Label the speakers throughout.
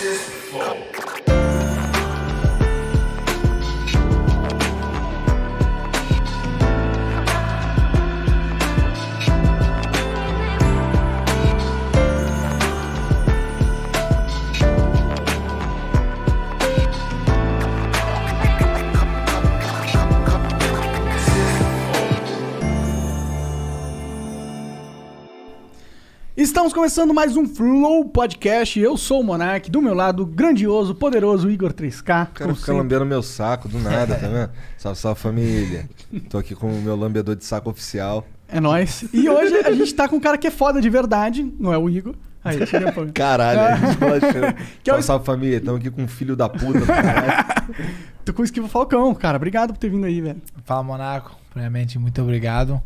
Speaker 1: this before. Estamos começando mais um Flow Podcast. Eu sou o Monark, do meu lado, grandioso, poderoso Igor 3K. O cara fica lambendo
Speaker 2: meu saco do nada, tá é. vendo? Salve, salve família. Tô aqui com o meu lambedor de saco oficial. É nóis. E hoje a gente
Speaker 1: tá com um cara que é foda de verdade, não é o Igor. Aí, tirei Caralho, a gente
Speaker 2: Que é o... Salve família, estamos aqui com um filho da puta.
Speaker 3: Tô tá com o Esquivo Falcão, cara. Obrigado por ter vindo aí, velho. Fala, Monaco. Primeiramente, muito obrigado.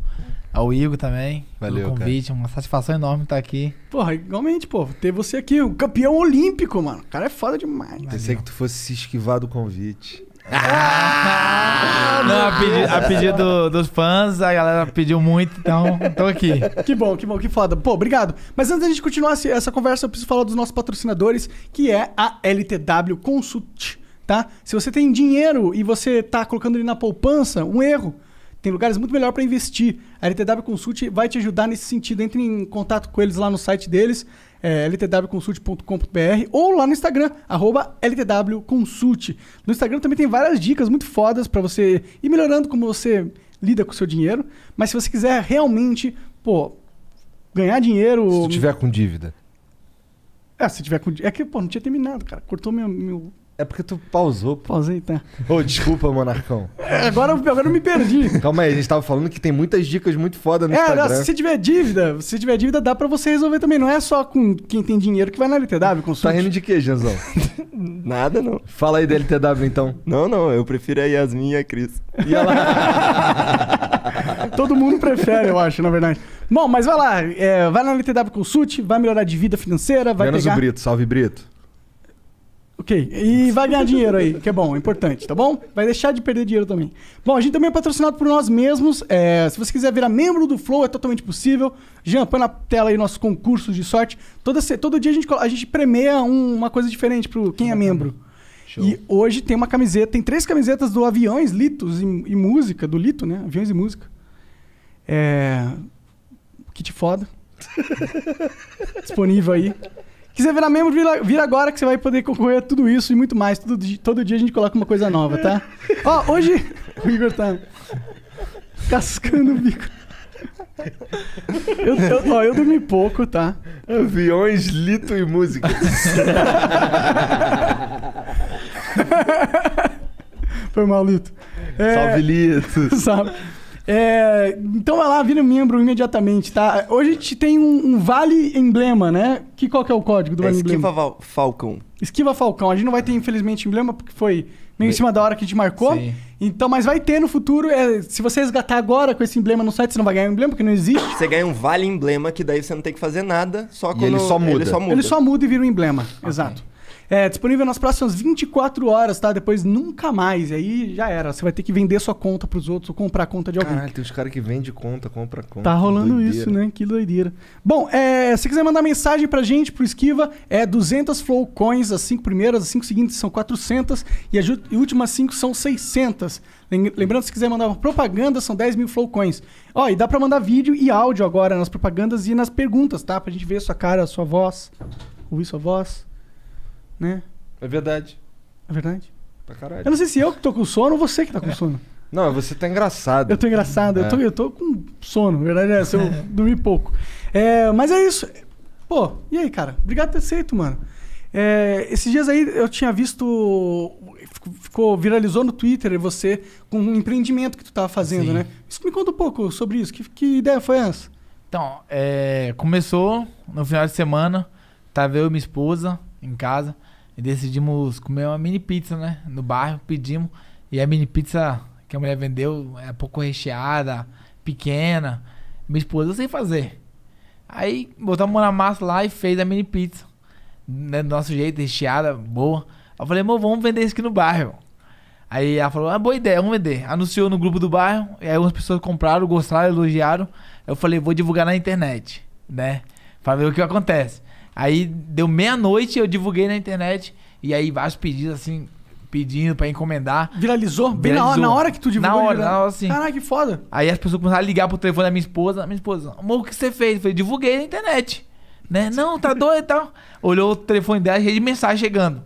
Speaker 3: Ao Igor também. Valeu, pelo convite. Cara. Uma satisfação enorme estar tá aqui.
Speaker 1: Porra, igualmente, pô. Ter você aqui, o campeão olímpico, mano. O cara é foda demais. Valeu.
Speaker 2: Pensei que tu fosse se esquivar do convite.
Speaker 3: Ah! Não, a pedido, a pedido dos fãs, a galera pediu muito, então tô aqui.
Speaker 1: Que bom, que bom, que foda. Pô, obrigado. Mas antes da gente continuar essa conversa, eu preciso falar dos nossos patrocinadores, que é a LTW Consult, tá? Se você tem dinheiro e você tá colocando ele na poupança, um erro tem lugares muito melhor para investir. A LTW Consult vai te ajudar nesse sentido. Entre em contato com eles lá no site deles, é, ltwconsult.com.br ou lá no Instagram, arroba ltwconsult. No Instagram também tem várias dicas muito fodas para você ir melhorando como você lida com o seu dinheiro. Mas se você quiser realmente, pô, ganhar dinheiro... Se tiver com dívida. É, se tiver com dívida. É que, pô, não tinha terminado, cara. Cortou meu... meu é porque tu pausou. Pausei, tá. Ô, oh, desculpa, Monarcão. É, agora, agora eu me perdi.
Speaker 2: Calma aí, a gente tava falando que tem muitas dicas muito foda no é, Instagram. É, se
Speaker 1: tiver dívida, se tiver dívida, dá pra você resolver também. Não é só com quem tem dinheiro que vai na LTW, tá consulte. Tá rindo de quê, Janzão?
Speaker 2: Nada,
Speaker 1: não. Fala aí da LTW, então. Não, não, eu prefiro a Yasmin e a Cris. E ela... Todo mundo prefere, eu acho, na verdade. Bom, mas vai lá. É, vai na LTW Consult, vai melhorar de vida financeira, vai Menos pegar... o Brito,
Speaker 2: salve Brito.
Speaker 1: Ok, e vai ganhar dinheiro aí, que é bom, é importante, tá bom? Vai deixar de perder dinheiro também. Bom, a gente também é patrocinado por nós mesmos. É, se você quiser virar membro do Flow, é totalmente possível. Jean, põe na tela aí nossos concursos de sorte. Todo, todo dia a gente, a gente premia um, uma coisa diferente para quem é membro. Show. E hoje tem uma camiseta, tem três camisetas do Aviões, Litos e, e Música, do Lito, né? Aviões e Música. É... Kit foda. Disponível aí quiser virar membro, vira, vira, agora que você vai poder concorrer a tudo isso e muito mais. Todo, todo dia a gente coloca uma coisa nova, tá? Ó, hoje. O Igor tá cascando o bico. Eu, eu, ó, eu dormi pouco, tá? Aviões, lito e música. Foi mal, Lito. É... Salve, Lito. Salve. É, então vai lá, vira membro imediatamente, tá? Hoje a gente tem um, um Vale Emblema, né? Que qual que é o código do é Vale Esquiva
Speaker 2: Emblema? Falcão.
Speaker 1: Esquiva Falcão. A gente não vai ter, infelizmente, emblema, porque foi meio em cima da hora que a gente marcou. Sim. Então, mas vai ter no futuro. É, se você resgatar agora com esse emblema no site, você não vai ganhar um emblema, porque não existe. Você ganha um vale emblema, que daí você não tem que fazer nada, só quando... ele só muda. Ele só muda, ele só muda e vira um emblema, okay. Ah, exato. É disponível nas próximas 24 horas, tá? Depois nunca mais. E aí já era. Você vai ter que vender sua conta pros outros ou comprar conta de alguém. Caralho,
Speaker 2: tem uns caras que vende conta, compra conta. Tá rolando doideira. isso,
Speaker 1: né? Que doideira. Bom, é, se quiser mandar mensagem pra gente, pro Esquiva, é 200 Flow Coins, as cinco primeiras, as cinco seguintes são 400 e as últimas cinco são 600. Lembrando, se quiser mandar uma propaganda, são 10 mil flowcoins. Ó, e dá pra mandar vídeo e áudio agora nas propagandas e nas perguntas, tá? Pra gente ver a sua cara, a sua voz, ouvir sua voz.
Speaker 2: Né? É verdade. É verdade? Pra caralho. Eu não sei se
Speaker 1: eu que tô com sono ou você que tá com é. sono.
Speaker 2: Não, você tá engraçado. Eu tô engraçado, é. eu, tô, é.
Speaker 1: eu tô com sono, na verdade é, se eu dormi pouco. É, mas é isso. Pô, e aí, cara? Obrigado por ter aceito, mano. É, esses dias aí eu tinha visto. Ficou, viralizou no Twitter você com um empreendimento que tu tava fazendo, Sim. né? Isso me conta um pouco sobre isso. Que, que ideia foi
Speaker 3: essa? Então, é, começou no final de semana, tava eu e minha esposa em casa e decidimos comer uma mini pizza, né? No bairro, pedimos. E a mini pizza que a mulher vendeu é pouco recheada, pequena. Minha esposa, eu sei fazer. Aí botamos na massa lá e fez a mini pizza. Né, do nosso jeito, recheada, boa. Eu falei, amor, vamos vender isso aqui no bairro. Aí ela falou, ah, boa ideia, vamos vender. Anunciou no grupo do bairro, e aí algumas pessoas compraram, gostaram, elogiaram. Eu falei, vou divulgar na internet, né? Pra ver o que acontece. Aí deu meia-noite, eu divulguei na internet. E aí vários pedidos assim, pedindo pra encomendar. Viralizou? Viralizou. Bem na hora, na hora que tu divulgou. Na hora, né? na hora sim. Caraca, que foda. Aí as pessoas começaram a ligar pro telefone da minha esposa. Minha esposa, amor, o que você fez? Eu falei, divulguei na internet. Né? Não, tá doido e tal. Olhou o telefone dela, cheio de mensagem chegando.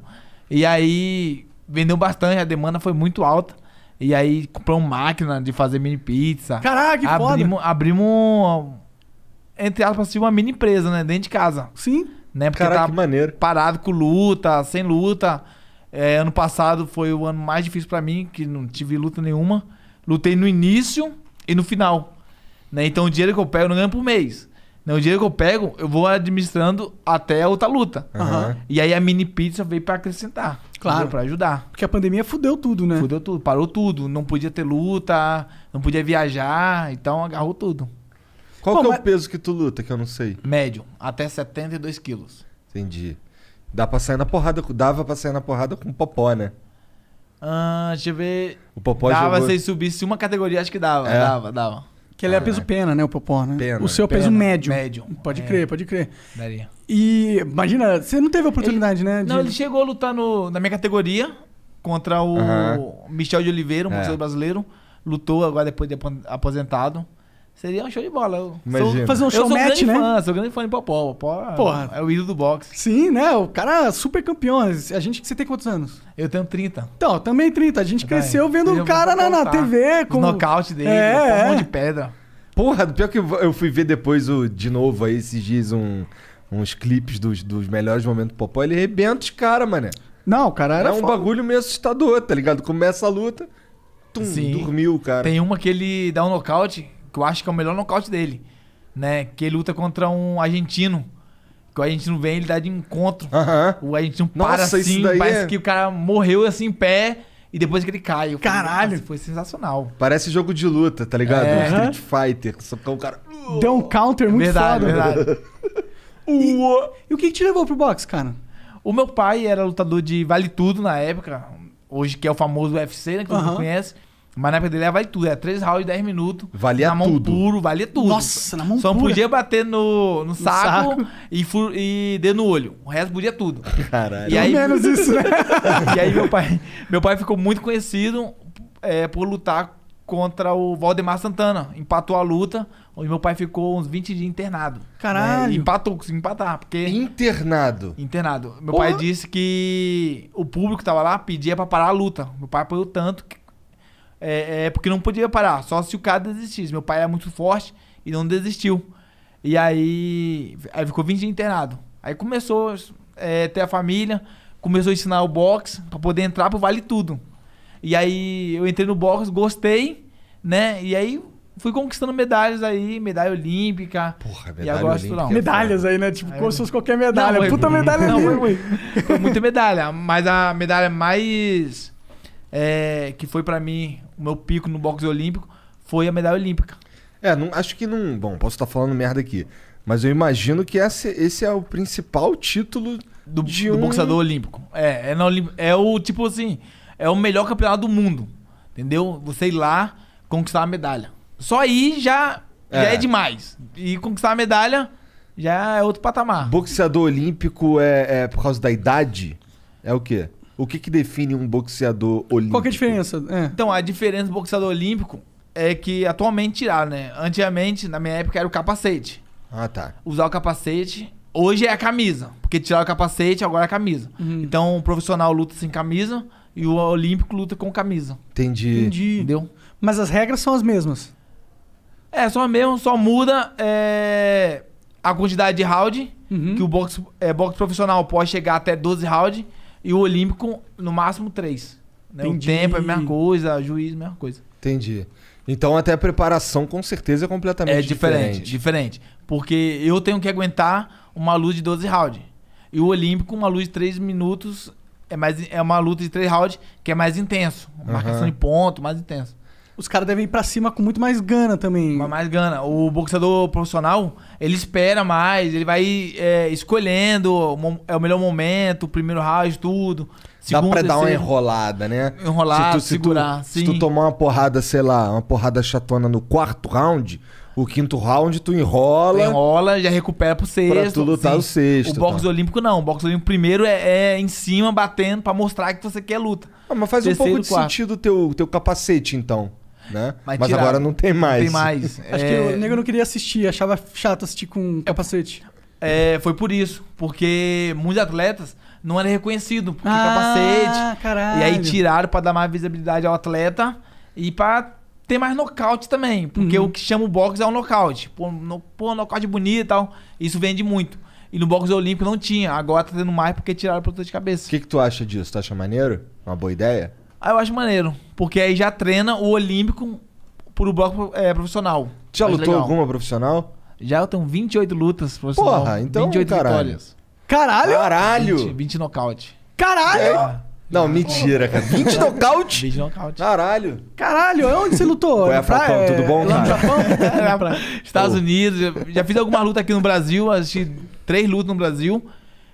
Speaker 3: E aí vendeu bastante, a demanda foi muito alta. E aí comprou uma máquina de fazer mini pizza. Caraca, que abrimos, foda. Abrimos entre aspas, uma mini empresa, né? Dentro de casa. Sim. Né? Porque Caraca, tá que maneiro. parado com luta, sem luta. É, ano passado foi o ano mais difícil para mim, que não tive luta nenhuma. Lutei no início e no final. Né? Então o dinheiro que eu pego eu não ganho por mês. Né? O dinheiro que eu pego, eu vou administrando até outra luta. Uhum. E aí a mini pizza veio para acrescentar. Claro. para ajudar. Porque a pandemia fudeu tudo, né? Fudeu tudo, parou tudo. Não podia ter luta, não podia viajar, então agarrou tudo. Qual que é mas... o peso que tu luta, que eu não sei? Médio,
Speaker 2: até 72 quilos. Entendi. Dá pra sair na porrada, dava pra sair na porrada com
Speaker 1: popó, né?
Speaker 3: Ah, deixa eu ver. O popó Dava jogou... se subisse uma categoria, acho que dava, é? dava, dava. Que ele é ah, é peso
Speaker 1: pena, né? O popó, né? Pena, o seu é pena, peso médio. Médio. Pode é. crer, pode crer.
Speaker 3: Daria. E imagina, você não teve oportunidade, ele... né? De... Não, ele chegou a lutar no, na minha categoria contra o Michel de Oliveira, um é. brasileiro. Lutou agora depois de aposentado. Seria um show de bola. Eu sou, fazer um show match, né? Fã, sou grande fã de Popó. Popó é Porra. é o ídolo do boxe. Sim, né? O cara é super campeão. A gente, você tem quantos anos?
Speaker 1: Eu tenho 30. Então, também 30. A gente cresceu vendo o um cara na, na TV. Com... O nocaute dele,
Speaker 3: é, um monte de é. pedra.
Speaker 2: Porra, pior que eu fui ver depois o, de novo aí esses dias um, uns clipes dos, dos melhores momentos do Popó. Ele arrebenta os caras, mané. Não, o cara era É um foda. bagulho meio assustador, tá ligado? Começa a luta, tum, Sim. dormiu, cara. Tem
Speaker 3: uma que ele dá um nocaute que eu acho que é o melhor nocaute dele, né? Que ele luta contra um argentino. Que o argentino vem, ele dá de encontro. Uhum. O argentino Nossa, para assim, parece é... que o cara morreu assim em pé. E depois que ele cai. Eu Caralho! foi sensacional. Parece jogo de luta,
Speaker 2: tá ligado? É. Street Fighter. Só que o é cara.
Speaker 3: Deu um counter muito verdade, foda. Verdade. e, e o que, que te levou pro boxe, cara? O meu pai era lutador de Vale Tudo na época. Hoje que é o famoso UFC, né? Que todo mundo conhece. Mas na época dele vai tudo, era é 3 rounds de 10 minutos. Valia na mão puro, valia tudo. Nossa, na mão Só pura. podia bater no, no, saco, saco, E, fur, e dedo no olho. O resto podia tudo. Caralho. E aí, menos isso, né? e aí meu pai, meu pai ficou muito conhecido é, por lutar contra o Valdemar Santana. Empatou a luta, onde meu pai ficou uns 20 dias internado. Caralho. Né? Empatou, conseguiu empatar. Porque... Internado? Internado. Meu Porra. pai disse que o público que tava lá pedia pra parar a luta. Meu pai apoiou tanto que é, é, porque não podia parar, só se o cara desistisse. Meu pai era muito forte e não desistiu. E aí, aí ficou 20 dias internado. Aí começou é, a ter a família, começou a ensinar o boxe para poder entrar pro Vale Tudo. E aí eu entrei no boxe, gostei, né? E aí fui conquistando medalhas aí, medalha olímpica. Porra, medalha agora, olímpica. Não. É medalhas aí,
Speaker 1: né? Tipo, é, como se fosse qualquer medalha. Não, Puta foi, medalha não, ali,
Speaker 3: foi, foi muita medalha, mas a medalha mais... É, que foi para mim o meu pico no boxe olímpico
Speaker 2: foi a medalha olímpica. É, não, acho que não. Bom, posso estar tá falando merda aqui. Mas eu imagino que esse, esse é o principal título do, de do um... boxeador olímpico.
Speaker 3: É, é, na Olimp... é o tipo assim, é o melhor campeonato do mundo. Entendeu? Você ir lá conquistar a medalha. Só aí já é, já é demais. E conquistar a medalha já é outro
Speaker 2: patamar. Boxeador olímpico é, é por causa da idade? É o quê? O que, que define um boxeador olímpico? Qual que
Speaker 3: é a diferença? É. Então, a diferença do boxeador olímpico é que atualmente tirar, né? Antigamente, na minha época, era o capacete. Ah, tá. Usar o capacete. Hoje é a camisa. Porque tirar o capacete, agora é a camisa. Uhum. Então, o profissional luta sem camisa e o olímpico luta com camisa. Entendi. Entendi. Entendeu? Mas as regras são as mesmas. É, só mesmo, só muda é, a quantidade de round. Uhum. Que o boxe, é, boxe profissional pode chegar até 12 rounds e o Olímpico, no máximo, três. Né? O tempo é a mesma coisa, juiz, mesma coisa.
Speaker 2: Entendi. Então até a preparação com certeza é
Speaker 3: completamente é diferente. É diferente, diferente. Porque eu tenho que aguentar uma luz de 12 rounds. E o Olímpico, uma luz de 3 minutos, é, mais, é uma luta de 3 rounds que é mais intenso. Marcação uhum. de ponto, mais intenso os caras devem ir pra cima com muito mais gana também. Com mais gana. O boxeador profissional, ele espera mais, ele vai é, escolhendo é o melhor momento, o primeiro round, tudo. Dá pra dar uma enrolada, né? Enrolada, se tu, segurar, se tu, se tu
Speaker 2: tomar uma porrada, sei lá, uma porrada chatona no quarto round, o quinto round tu enrola. Tu enrola,
Speaker 3: já recupera pro sexto. Pra tu lutar sim. o sexto. O tá. boxe tá. olímpico não. O boxe olímpico primeiro é, é, em cima, batendo, pra mostrar que você quer luta. Ah, mas faz Terceiro, um pouco de quarto.
Speaker 2: sentido o teu, teu capacete, então. Né? Mas, Mas agora não tem mais. Não tem mais.
Speaker 1: Acho é... que o nego
Speaker 3: não queria assistir,
Speaker 1: achava chato
Speaker 3: assistir com é, capacete. É, foi por isso, porque muitos atletas não eram reconhecidos porque ah, capacete. Caralho. E aí tiraram para dar mais visibilidade ao atleta e para ter mais nocaute também, porque uhum. o que chama o boxe é o nocaute. Pô, no, pô nocaute bonito e tal. Isso vende muito. E no boxe olímpico não tinha, agora tá tendo mais porque tiraram o protetor de cabeça. O que, que tu acha disso? Tu acha maneiro? Uma boa ideia? Aí eu acho maneiro, porque aí já treina o olímpico pro bloco é, profissional. Já acho lutou legal. alguma profissional? Já eu tenho 28 lutas profissional. Porra, então 28 caralho. vitórias. Caralho! Caralho! 20, 20 nocaute. Caralho! É. Não, mentira, cara. 20 nocaute? 20 nocaute. Caralho. Caralho, é onde você lutou? Ué, é Falcão, pra... tudo é bom, cara? Japão? pra... Estados oh. Unidos. Já, já fiz alguma luta aqui no Brasil, assisti três lutas no Brasil.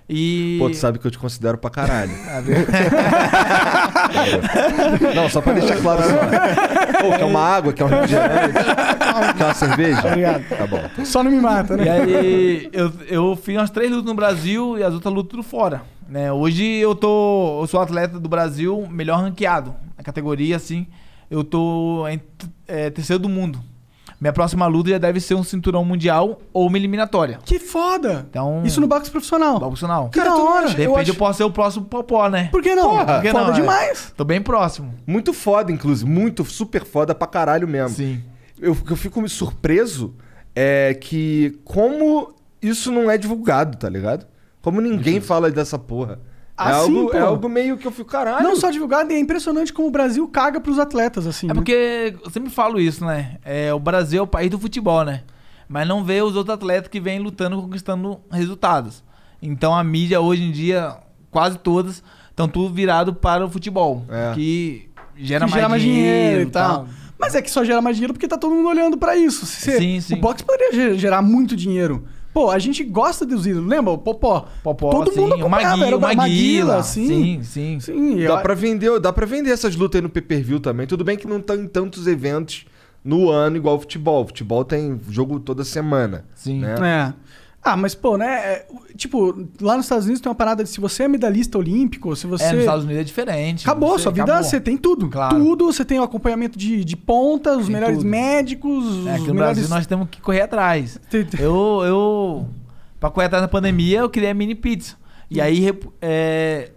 Speaker 3: E... Pô, tu
Speaker 2: sabe que eu te considero pra caralho. Ah, não, só pra deixar claro assim. Pô, quer uma água, quer um refrigerante, quer uma cerveja? Obrigado. Tá bom.
Speaker 3: Só não me mata, né? E aí, eu, eu fiz umas três lutas no Brasil e as outras lutas tudo fora. Né? Hoje eu tô. Eu sou atleta do Brasil melhor ranqueado. Na categoria, assim, eu tô em é, terceiro do mundo. Minha próxima luta já deve ser um cinturão mundial ou uma eliminatória. Que foda! Então,
Speaker 1: Isso no boxe profissional. boxe profissional.
Speaker 3: Cara, tu- hora. De eu repente acho- eu posso ser o próximo popó, né? Por que não? Porra, Por que foda
Speaker 1: não, né? demais.
Speaker 2: Tô bem próximo. Muito foda, inclusive. Muito super foda pra caralho mesmo. Sim. Eu, eu fico me surpreso é que como isso não é divulgado, tá ligado? Como ninguém fala dessa porra. É assim, é, algo, é algo
Speaker 1: meio que eu fico, caralho. Não só divulgado, é impressionante como o Brasil caga pros atletas, assim. É né?
Speaker 3: porque eu sempre falo isso, né? É, o Brasil é o país do futebol, né? Mas não vê os outros atletas que vêm lutando, conquistando resultados. Então a mídia hoje em dia, quase todas, estão tudo virado para o futebol. É. Que gera, que mais, gera mais dinheiro, dinheiro e tal. tal. Mas é que só gera mais dinheiro porque tá
Speaker 1: todo mundo olhando para isso. Se sim, você, sim. O boxe poderia gerar muito dinheiro. Pô, a gente gosta dos ídolos, lembra? O Popó. Popó, Todo sim. mundo Maguila, era Maguila, sim. Sim, sim. sim dá,
Speaker 2: pra vender, dá pra vender essas lutas aí no pay-per-view também. Tudo bem que não estão tá em tantos eventos no ano igual o futebol. O futebol tem jogo toda semana. Sim. Né?
Speaker 1: É. Ah, mas pô, né? É, tipo, lá nos Estados Unidos tem uma parada de se você é medalhista olímpico, se é, você. É, nos Estados
Speaker 3: Unidos é diferente. Acabou, você, sua vida, acabou.
Speaker 1: você tem tudo. Claro. Tudo, você tem o acompanhamento de, de ponta, os melhores tudo. médicos. É, aqui no melhores... Brasil nós temos
Speaker 3: que correr atrás. Eu, eu. Pra correr atrás da pandemia, eu criei a mini pizza. E aí é,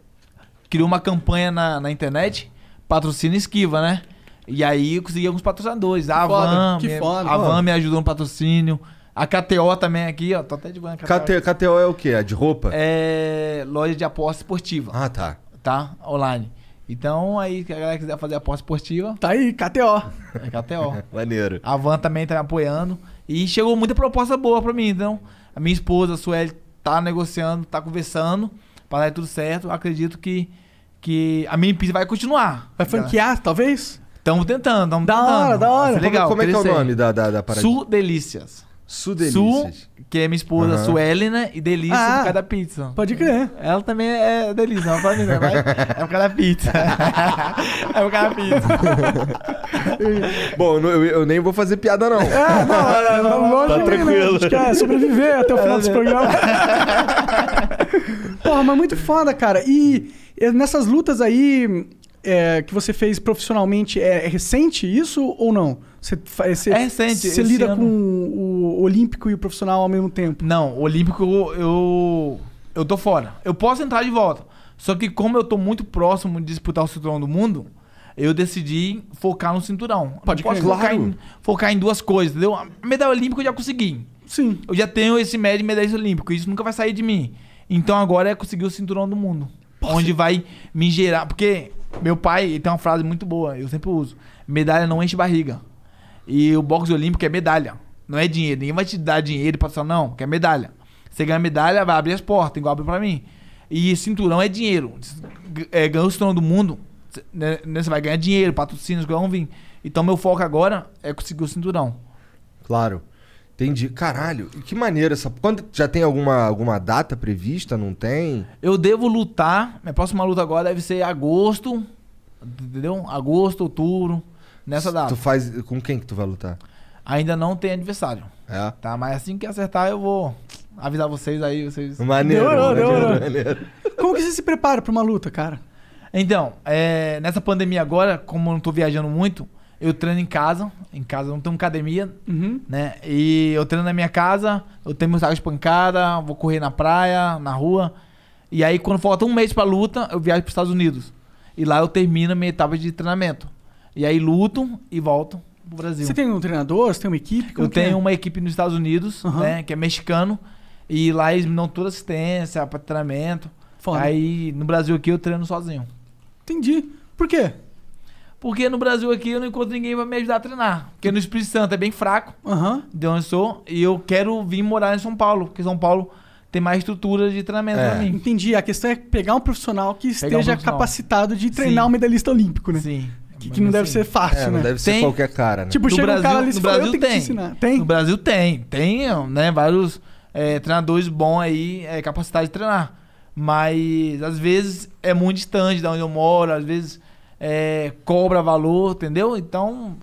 Speaker 3: criou uma campanha na, na internet, patrocina esquiva, né? E aí eu consegui alguns patrocinadores. A Avan, me, foda, a Avan me ajudou no patrocínio. A KTO também aqui, ó. Tô até de banho. KTO,
Speaker 2: KTO é o quê? É de roupa?
Speaker 3: É loja de aposta esportiva. Ah, tá. Tá? Online. Então, aí, se a galera quiser fazer aposta esportiva. Tá aí, KTO. É KTO. Maneiro. A Van também tá me apoiando. E chegou muita proposta boa pra mim. Então, a minha esposa, a Sueli, tá negociando, tá conversando. Pra dar tudo certo. Acredito que, que a minha empresa vai continuar. Vai tá? franquear, galera. talvez? Estamos tentando, estamos tentando. Da hora, da hora. Legal, como, como é que é o nome da, da, da parada? Sul Delícias. Su Delícias. Su, que é minha esposa, uhum. e Delícia ah, por causa da pizza. Pode crer. Ela também é Delícia, não pode dizer, mas é por causa da pizza. é por causa da pizza. Bom, eu, eu, nem vou fazer
Speaker 1: piada, não. É, não, não, não, longe tá tranquilo. Né? quer sobreviver até o final desse programa. Porra, mas muito foda, cara. E nessas lutas aí, é, que você fez profissionalmente, é, é, recente isso ou não? Você, é, você, é recente. Você lida ano. com
Speaker 3: o olímpico e o profissional ao mesmo tempo? Não, o olímpico eu, eu tô fora. Eu posso entrar de volta. Só que como eu tô muito próximo de disputar o cinturão do mundo, eu decidi focar no cinturão. Pode não claro. focar, em, focar em duas coisas, entendeu? A medalha olímpica eu já consegui. Sim. Eu já tenho esse médio de medalha olímpico. Isso nunca vai sair de mim. Então agora é conseguir o cinturão do mundo. Poxa. Onde vai me gerar. Porque meu pai tem uma frase muito boa, eu sempre uso: medalha não enche barriga. E o boxe olímpico é medalha, não é dinheiro. Ninguém vai te dar dinheiro pra falar, não, que é medalha. Você ganha medalha, vai abrir as portas, igual abre pra mim. E cinturão é dinheiro. É, ganhou o cinturão do mundo, né, né, você vai ganhar dinheiro, patrocínios, ganhar um vinho. Então meu foco agora é conseguir o cinturão.
Speaker 2: Claro. Entendi. Caralho, que maneiro essa. Quando já tem alguma, alguma data prevista? Não tem?
Speaker 3: Eu devo lutar. Minha próxima luta agora deve ser agosto. Entendeu? Agosto, outubro. Nessa data. Tu
Speaker 2: faz. Com quem que tu vai lutar?
Speaker 3: Ainda não tem adversário. É. Tá, mas assim que acertar, eu vou avisar vocês aí. Vocês... Maneiro, deu, não, maneiro, maneiro. Como que você se prepara pra uma luta, cara? Então, é, nessa pandemia agora, como eu não tô viajando muito, eu treino em casa. Em casa não tenho academia, uhum. né? E eu treino na minha casa, eu tenho meus sacos de pancada, vou correr na praia, na rua. E aí, quando falta um mês pra luta, eu viajo pros Estados Unidos. E lá eu termino a minha etapa de treinamento. E aí luto e volto pro Brasil. Você tem um treinador? Você tem uma equipe? Como eu é? tenho é? uma equipe nos Estados Unidos, uhum. né? Que é mexicano. E lá eles me dão toda assistência pra treinamento. Foda. Aí no Brasil aqui eu treino sozinho. Entendi. Por quê? Porque no Brasil aqui eu não encontro ninguém pra me ajudar a treinar. Porque no Espírito Santo é bem fraco, uhum. de onde eu sou, e eu quero vir morar em São Paulo, porque São Paulo tem mais estrutura de treinamento é. pra mim. Entendi. A questão é pegar um profissional que esteja um profissional. capacitado de
Speaker 1: treinar Sim. um medalhista olímpico, né? Sim. Que, que não assim, deve ser fácil, é, né? Não deve ser tem, qualquer cara, né? Tipo, no chega Brasil, um cara ali e
Speaker 3: fala, Brasil eu tem. ensinar. Tem? No Brasil tem. Tem, né? Vários é, treinadores bons aí, é, capacidade de treinar. Mas, às vezes, é muito distante de onde eu moro. Às vezes, é, cobra valor, entendeu? Então,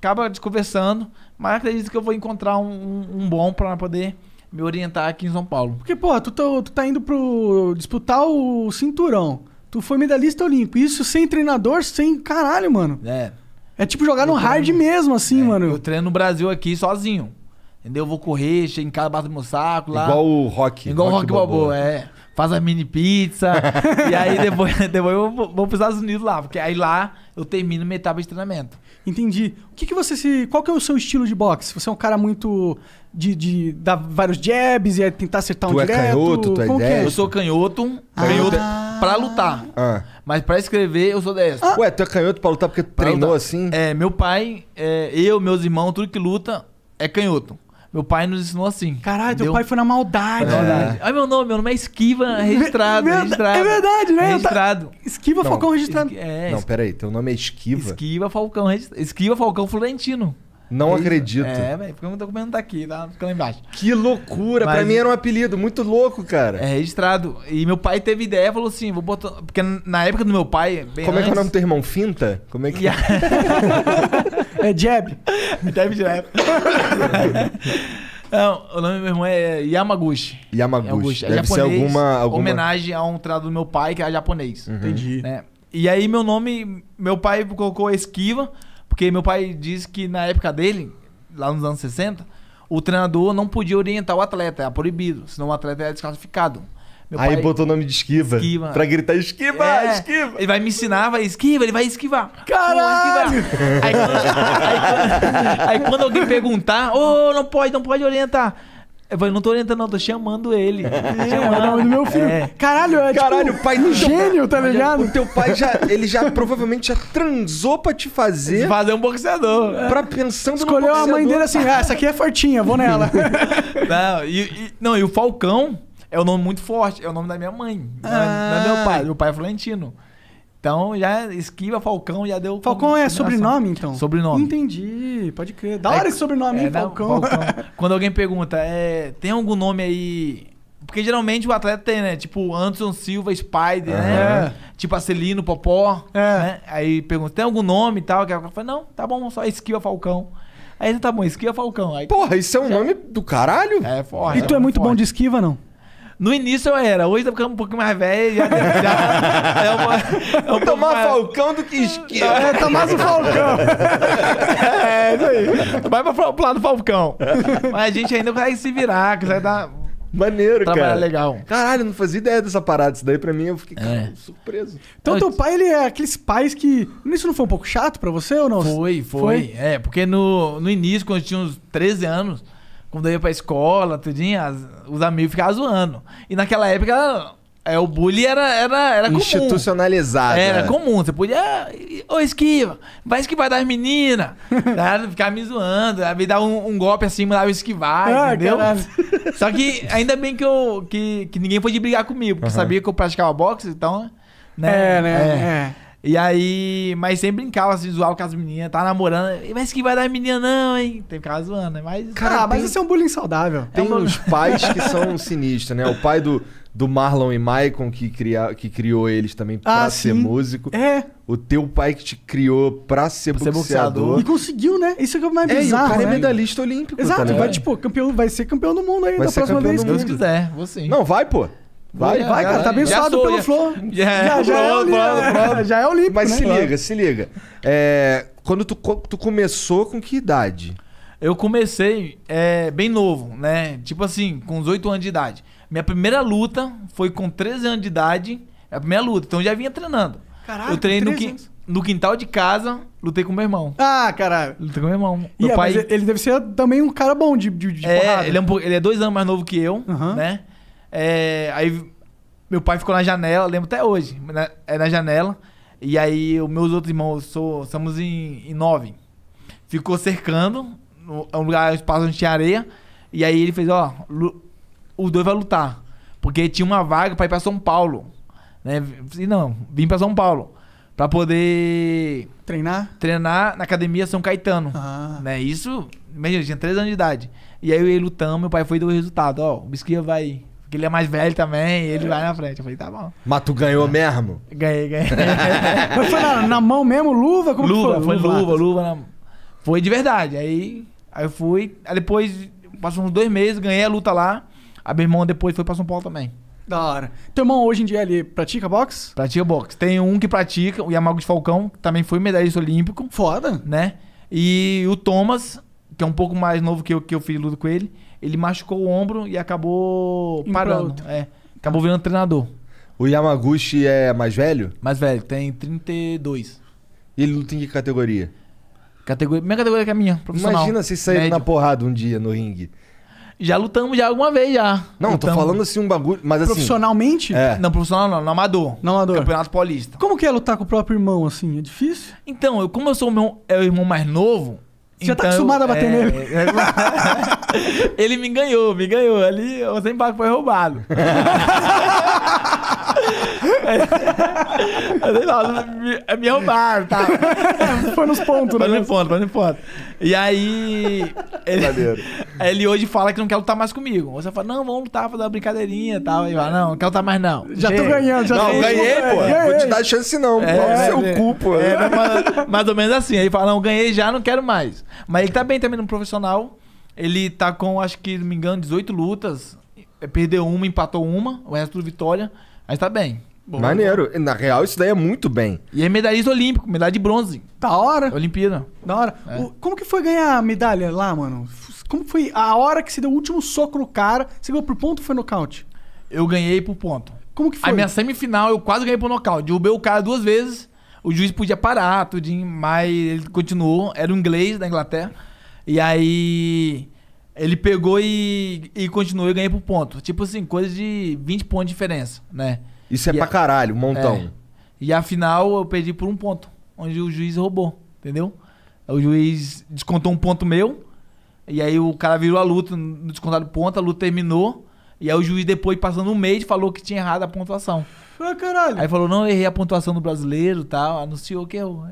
Speaker 3: acaba desconversando, mas acredito que eu vou encontrar um, um, um bom para poder me orientar aqui em São Paulo. Porque, pô,
Speaker 1: tu, tu, tá, tu tá indo pro disputar o cinturão. Tu foi medalhista olímpico. Isso sem treinador, sem caralho, mano. É. É tipo jogar eu no treino, hard mesmo, assim, é, mano. Eu
Speaker 3: treino no Brasil aqui sozinho. Entendeu? Eu vou correr, chego em casa, bato meu saco lá. Igual o Rock. Igual o Rock Balboa, é faz a mini pizza. e aí depois, depois eu vou, vou para os Estados Unidos lá, porque aí lá eu termino minha etapa de treinamento. Entendi. O que, que você se. Qual que é o seu
Speaker 1: estilo de boxe? Você é um cara muito de, de dar vários jabs e é tentar acertar tu um é direto? Canhoto, tu é canhoto, é? Eu sou
Speaker 3: canhoto, ah. canhoto ah. pra lutar. Ah. Mas pra escrever, eu sou destro. Ah. Ué, tu é canhoto pra lutar porque tu pra treinou lutar. assim? É, meu pai, é, eu, meus irmãos, tudo que luta é canhoto. Meu pai nos ensinou assim. Caralho, teu pai foi na
Speaker 1: maldade. É.
Speaker 3: Né? meu nome, meu nome é Esquiva registrado. Ver, registrado é verdade, né? Registrado.
Speaker 1: Tá- Esquiva não, Falcão registrado.
Speaker 3: Es, é, não,
Speaker 2: peraí, teu nome é Esquiva?
Speaker 3: Esquiva Falcão registrado. Esquiva Falcão Florentino. Não acredito. É, velho, porque o documento tá aqui, tá ficando embaixo. Que loucura! Mas... Pra mim era um apelido, muito louco, cara. É registrado. E meu pai teve ideia, falou assim: vou botar. Porque na época do meu pai. Como antes... é que é o nome do
Speaker 2: teu irmão? Finta? Como é que. É?
Speaker 3: é Jeb. Jeb Jeb. Não, o nome do meu irmão é Yamaguchi. Yamaguchi. É Deve japonês, ser alguma, alguma. Homenagem a um trato do meu pai, que era japonês. Uhum. Entendi. Né? E aí, meu nome, meu pai colocou Esquiva. Porque meu pai disse que na época dele, lá nos anos 60, o treinador não podia orientar o atleta, era proibido, senão o atleta era desclassificado. Meu Aí pai, botou
Speaker 2: o nome de esquiva. Esquiva. Pra gritar
Speaker 3: esquiva, é, esquiva. Ele vai me ensinar, vai esquiva, ele vai esquivar. Caralho! Aí, quando, aí, aí, quando alguém perguntar, ô, oh, não pode, não pode orientar. Eu falei, não tô orientando, não, tô chamando ele. É, chamando. É, meu filho. É.
Speaker 1: Caralho, é Caralho, tipo, pai não gênio, tá ligado? O teu pai já, ele já provavelmente já transou pra te fazer. Fazer um boxeador. É. Pra pensando Escolheu no boxeador. a mãe dele assim, ah,
Speaker 3: essa aqui é fortinha, vou nela. não, e, e, não, e o Falcão é um nome muito forte, é o nome da minha mãe, ah. não, é, meu ah. pai. Meu pai é Florentino. Então já esquiva Falcão, já deu. Falcão é sobrenome, então? Sobrenome. Entendi, pode crer. Da hora é, esse sobrenome, é, hein, né, Falcão. Falcão. Quando alguém pergunta, é, tem algum nome aí porque geralmente o atleta tem, né? Tipo, Anderson Silva, Spider, uhum. né? Tipo, Acelino, Popó. É. Né? Aí pergunta, tem algum nome e tal? Que ela fala, não, tá bom, só Esquiva Falcão. Aí tá bom, Esquiva Falcão. Aí, Porra, isso é um já... nome
Speaker 1: do caralho? É, forte. E tu é, é muito forte. bom de esquiva, não?
Speaker 3: No início eu era, hoje eu tá ficando um pouquinho mais velho. Já, já, é uma, é um tomar mais... Falcão do que esquerda. É, tomar tá o Falcão. é, isso aí. Vai pro lado Falcão. Mas a gente ainda consegue se virar, consegue dar. Maneiro, Trabalhar cara.
Speaker 2: legal. Caralho, não fazia ideia dessa parada. Isso daí pra mim eu fiquei é. surpreso.
Speaker 1: Então, teu pai, ele é aqueles pais que. Isso não foi um pouco chato pra você ou não? Foi, foi. foi?
Speaker 3: É, porque no, no início, quando eu tinha uns 13 anos quando eu ia pra escola, tudinho, as, os amigos ficavam zoando. E naquela época, é, o bullying era, era, era comum. Institucionalizado. Era é. comum. Você podia. Ah, ô, esquiva, vai esquivar das meninas. Né, ficar me zoando, me dar um, um golpe assim, mandava esquivar, ah, entendeu? Caralho. Só que ainda bem que, eu, que, que ninguém podia brigar comigo, porque uhum. sabia que eu praticava boxe, então. Né? É, né? É. É. E aí, mas sempre brincava assim, zoava com as meninas, tá namorando. Mas que vai dar menina, não, hein? Tem ficar zoando, né? Mas. Cara, tá, mas tem... isso é um bullying saudável. É tem é os pais que
Speaker 2: são sinistros, né? O pai do, do Marlon e Maicon, que, cria, que criou eles também pra ah, ser sim. músico. É. O teu pai que te criou pra ser, pra ser boxeador. E
Speaker 1: conseguiu, né? Isso é o é mais é, bizarro. o cara é né? é medalhista olímpico. Tá Exato, tá vai, tipo, campeão, vai ser campeão do mundo aí vai da ser próxima campeão vez. Se Deus quiser, vou sim. Não, vai, pô. Vai, é, vai, cara, tá é, abençoado é pelo Flow. Já, já, é olímpico,
Speaker 2: Mas né? se liga, se liga. É, quando tu, tu começou, com que idade?
Speaker 3: Eu comecei é, bem novo, né? Tipo assim, com uns 8 anos de idade. Minha primeira luta foi com 13 anos de idade. A primeira luta, então eu já vinha treinando. Caralho, eu treinei no, qui no quintal de casa, lutei com meu irmão. Ah, caralho. Lutei com meu irmão. Meu yeah, pai... ele
Speaker 1: deve ser também um cara bom de, de, de é, porrada. Ele
Speaker 3: é, um, ele é dois anos mais novo que eu, uhum. né? É, aí meu pai ficou na janela, lembro até hoje, na, né, é na janela. E aí os meus outros irmãos, sou, somos em, em nove. Ficou cercando, no, é um lugar, um espaço onde tinha areia. E aí ele fez, ó, os dois vai lutar. Porque tinha uma vaga pra ir pra São Paulo. Né? E não, vim pra São Paulo. Pra poder... Treinar? Treinar na Academia São Caetano. Ah. Né? Isso, imagina, tinha três anos de idade. E aí eu lutando, meu pai foi e deu o resultado. Ó, o Bisquinha vai ele é mais velho também, e ele vai na frente. Eu falei, tá bom. Mas tu ganhou é. mesmo? Ganhei, ganhei. Mas foi na, na, mão mesmo, luva? Como luva, foi? foi? luva, luva. luva na... Foi de verdade. Aí, aí eu fui. Aí depois, passou uns dois meses, ganhei a luta lá. A meu irmão depois foi pra São Paulo também. Da hora. Teu irmão hoje em dia ele pratica boxe? Pratica boxe. Tem um que pratica, o Yamago de Falcão, que também foi medalhista olímpico. Foda. Né? E o Thomas, que é um pouco mais novo que eu, que eu fiz luta com ele ele machucou o ombro e acabou parando. É, acabou virando treinador. O Yamaguchi é mais velho? Mais velho, tem 32. E ele luta em que categoria? Categoria, minha categoria que é a minha, profissional. Imagina se sair na
Speaker 2: porrada um dia no ringue.
Speaker 3: Já lutamos já alguma vez já. Não, lutamos. tô falando assim um bagulho, mas assim... Profissionalmente? É. Não, profissional não, no amador. No amador. Campeonato Paulista. Como que é lutar com o próprio irmão, assim? É difícil? Então, eu, como eu sou o meu, é o irmão mais novo, você então, já tá então, acostumado a bater é... nele. ele me ganhou, me ganhou. Ali o Zenbaku foi roubado. me, me roubaram, tá? Foi nos pontos, né? Foi nos pontos, foi nos pontos. E aí. Ele, ele, hoje fala que não quer lutar mais comigo. Você fala, não, vamos lutar, fazer uma brincadeirinha e tal. E fala, não, não quero lutar mais, não. Já tô ganhando, já Não, ganhei, pô. Ganhei. Vou te dar chance, não. É, é seu é, cu, pô. É, mais, mais ou menos assim. Aí fala, não, ganhei já, não quero mais. Mas ele tá bem também no profissional. Ele tá com, acho que, não me engano, 18 lutas. Perdeu uma, empatou uma, o resto do vitória. Aí tá bem. Boa, Maneiro.
Speaker 2: Boa. Na real, isso daí é muito bem.
Speaker 3: E é medalhista olímpico, medalha de bronze. Da hora. Olimpíada. Da hora. É. O, como que foi ganhar a medalha lá, mano? Como foi a hora que você deu o último soco no cara? Você ganhou por ponto ou foi nocaute? Eu ganhei por ponto. Como que foi? A minha semifinal eu quase ganhei por nocaute. Derrubei o cara duas vezes. O juiz podia parar, tudinho, mas ele continuou. Era um inglês da Inglaterra. E aí. Ele pegou e, e continuou e ganhei por ponto. Tipo assim, coisa de 20 pontos de diferença,
Speaker 2: né? Isso é pra caralho, um montão. É.
Speaker 3: E afinal eu perdi por um ponto, onde o juiz roubou, entendeu? O juiz descontou um ponto meu, e aí o cara virou a luta no descontado ponto, a luta terminou, e aí o juiz depois, passando um mês, falou que tinha errado a pontuação. Ah, caralho. Aí falou, não, errei a pontuação do brasileiro e tal, anunciou que errou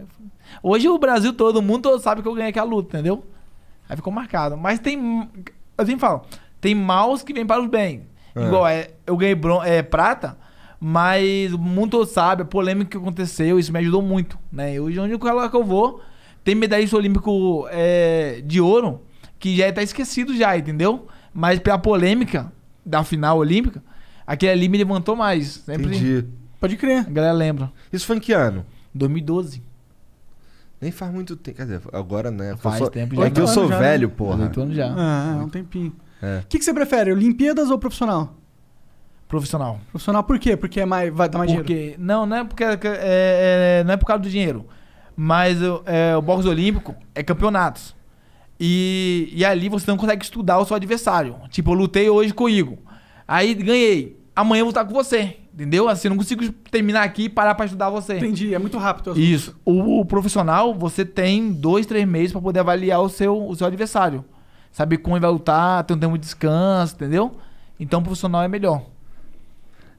Speaker 3: Hoje o Brasil todo mundo sabe que eu ganhei aquela luta, entendeu? Aí ficou marcado. Mas tem. sempre falo, tem maus que vêm para os bem. É. Igual, é, eu ganhei bron é, prata, mas o mundo sabe, a polêmica que aconteceu, isso me ajudou muito. Né? Hoje, onde lugar que eu vou, tem medalhista olímpico é, de ouro, que já está é esquecido já, entendeu? Mas pela polêmica da final olímpica, aquele ali me levantou mais. Sempre... Entendi. Pode crer. A galera lembra. Isso foi em que ano? 2012.
Speaker 2: Nem faz muito tempo. Quer dizer, agora, né? Faz sou... tempo já. É que eu sou já, velho, né? porra. Oito anos
Speaker 1: já. Ah, é, um tempinho. O é. que, que você prefere, Olimpíadas ou profissional?
Speaker 3: Profissional. Profissional por quê? Porque é mais, vai dar mais porque, dinheiro? Não, não é, porque, é, é, é, não é por causa do dinheiro. Mas é, o boxe olímpico é campeonatos. E, e ali você não consegue estudar o seu adversário. Tipo, eu lutei hoje com o Igor. Aí ganhei amanhã eu vou estar com você. Entendeu? Assim, eu não consigo terminar aqui e parar para estudar você. Entendi, é muito rápido. Isso. O, o profissional, você tem dois, três meses para poder avaliar o seu, o seu adversário. Saber como ele vai lutar, ter um tempo de descanso, entendeu? Então o profissional é melhor.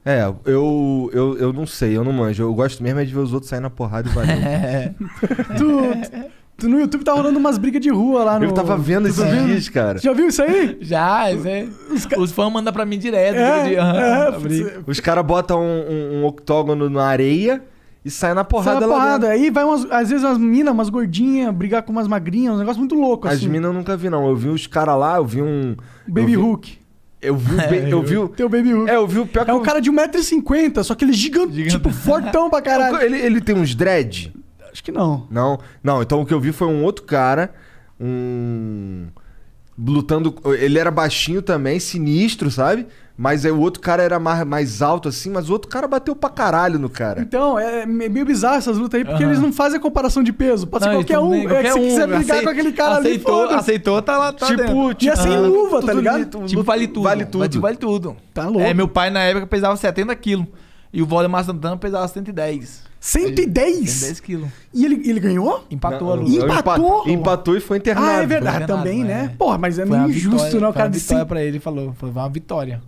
Speaker 2: É, eu, eu, eu não sei, eu não manjo. Eu gosto mesmo é de ver os outros saindo na porrada e
Speaker 3: valeu.
Speaker 1: tu, no YouTube tá rolando umas brigas de rua lá no. Eu tava vendo esses tá dias, cara. Já
Speaker 3: viu isso aí? Já, isso aí. Os, ca... os fãs mandam pra mim direto. É, de...
Speaker 2: é, os caras botam um, um, um, octógono na areia e saem na porrada sai na porrada.
Speaker 1: Aí vai umas, às vezes umas minas, umas gordinhas, brigar com umas magrinhas, um negócio muito louco assim. As minas eu nunca vi, não. Eu vi os caras lá, eu vi um. Baby vi... Hook. Eu
Speaker 3: vi, é, eu, vi
Speaker 1: o. Teu Baby Hulk. É, eu vi o pior É um cara de 1,50m, só que ele é gigante, gigante. tipo, fortão pra é caralho. Ele, ele tem uns dread?
Speaker 2: Acho que não. Não, não. Então o que eu vi foi um outro cara, um lutando. Ele era baixinho também, sinistro, sabe? Mas aí o outro cara era mais, mais alto assim, mas o outro cara bateu pra caralho no cara.
Speaker 1: Então, é, é meio bizarro essas lutas aí, porque uhum.
Speaker 3: eles não fazem a comparação de peso. Pode ser não, qualquer um. É qualquer é que se quiser brigar com aquele cara aceitou, ali, foda Aceitou, tá lá, tá Tipo, dentro. tinha sem uhum. luva, tá tipo, ligado? Tudo, tipo, tipo, vale tudo. Vale tudo. vale tudo. Tá louco. É, meu pai na época pesava 70 quilos. E o Voldemar Santana pesava 110. 110? 110 quilos. E ele, ele ganhou? Empatou a luta. Empatou? Empatou e foi internado. Ah, é verdade. Também, é. né? Porra, mas é meio injusto, né? não? O cara disse. vitória pra ele, falou. Foi uma vitória.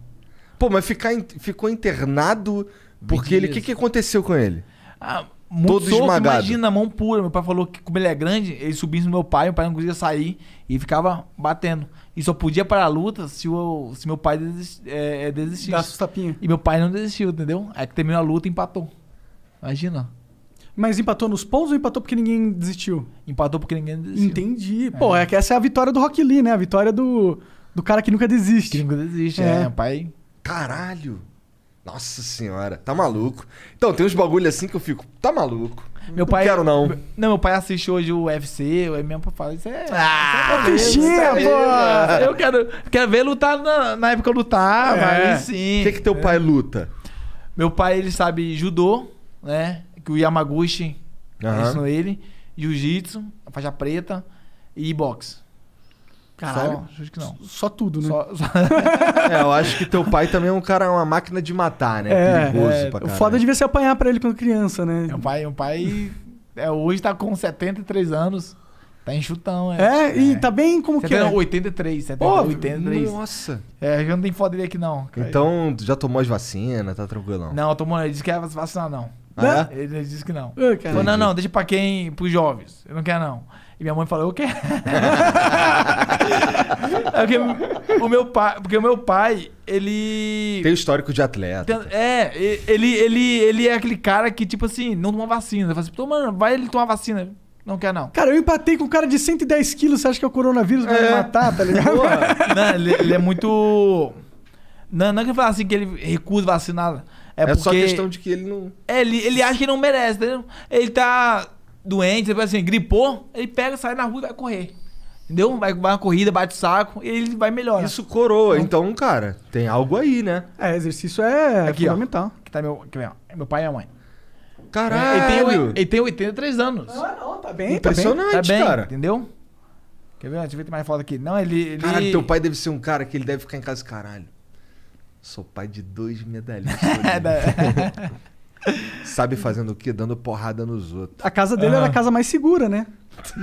Speaker 3: Pô, mas ficar, ficou internado porque ele. O que, que aconteceu com ele? Ah, muito Todo soco, esmagado. Imagina, mão pura. Meu pai falou que, como ele é grande, ele subia no meu pai, meu pai não conseguia sair e ficava batendo. E só podia parar a luta se, o, se meu pai desist, é, é desistisse. Dá E meu pai não desistiu, entendeu? é que terminou a luta e empatou. Imagina. Mas empatou nos pontos ou empatou porque ninguém desistiu? Empatou porque ninguém desistiu. Entendi. É. Pô, é que essa
Speaker 1: é a vitória do Rock Lee, né? A vitória do, do cara que nunca desiste. Que nunca desiste, é. é
Speaker 3: pai. Caralho.
Speaker 2: Nossa senhora, tá maluco. Então, tem uns bagulho assim que eu fico, tá maluco.
Speaker 1: Meu
Speaker 3: pai, não quero, não. Não, meu pai assiste hoje o UFC, o MMA pra falar, isso é. Ah, fichinha, tá pô! Eu quero, quero ver lutar na, na época eu lutava, é. aí sim. O que, que teu pai é. luta? Meu pai, ele sabe judô, né? Que o Yamaguchi uhum. ensinou ele. Jiu-jitsu, faixa preta e boxe. Caralho, só, acho que não. Só
Speaker 1: tudo, né? Só, só...
Speaker 3: é, eu acho que teu pai também é um cara, uma máquina de matar, né? É, Perigoso é, pra caralho. O foda devia apanhar pra ele quando criança, né? É, meu pai, meu pai é, hoje tá com 73 anos. Tá enxutão, é. É, e é. tá bem como você que é? 83, 73, oh, 83. Nossa. É, já não tem foda dele aqui não. Cara.
Speaker 2: Então, já tomou as vacinas, tá tranquilão?
Speaker 3: Não, tomou, ele disse que ia vacinar não. Ah, Ele disse que não. Eu ah, quero. Falou, não, não, deixa pra quem? Pros jovens. Eu não quero, não. E minha mãe falou, eu quero. É porque, o meu pai, porque o meu pai, ele. Tem o histórico de atleta. Tem, é, ele, ele, ele é aquele cara que, tipo assim, não toma vacina. Eu falo assim, mano, vai ele tomar vacina. Não quer, não. Cara,
Speaker 1: eu empatei com um cara de 110 quilos, você acha que é o coronavírus vai é. matar, tá ligado?
Speaker 3: não, ele, ele, é muito. Não, não é que ele fala assim que ele recusa vacinar. É, é só questão de que ele não. É, ele, ele acha que não merece, entendeu? Ele tá doente, assim, gripou, ele pega, sai na rua e vai correr. Entendeu? Vai, vai uma corrida, bate saco, e ele vai melhor. Isso coroa. Então, cara,
Speaker 1: tem algo aí, né? É, exercício
Speaker 3: é aqui, fundamental. Ó, que tá meu, aqui, ó, meu pai e a mãe. Caralho! Ele tem, ele tem 83 anos. Ah, não, não, tá, tá bem. Impressionante, tá bem, cara. Entendeu? Quer ver? Deixa eu ver mais foto aqui. Não, ele, ele... Caralho, teu pai
Speaker 2: deve ser um cara que ele deve ficar em casa, caralho. Sou pai de dois medalhistas. É, né? Sabe fazendo o quê? Dando porrada nos outros. A
Speaker 1: casa dele ah. É era a casa mais segura, né?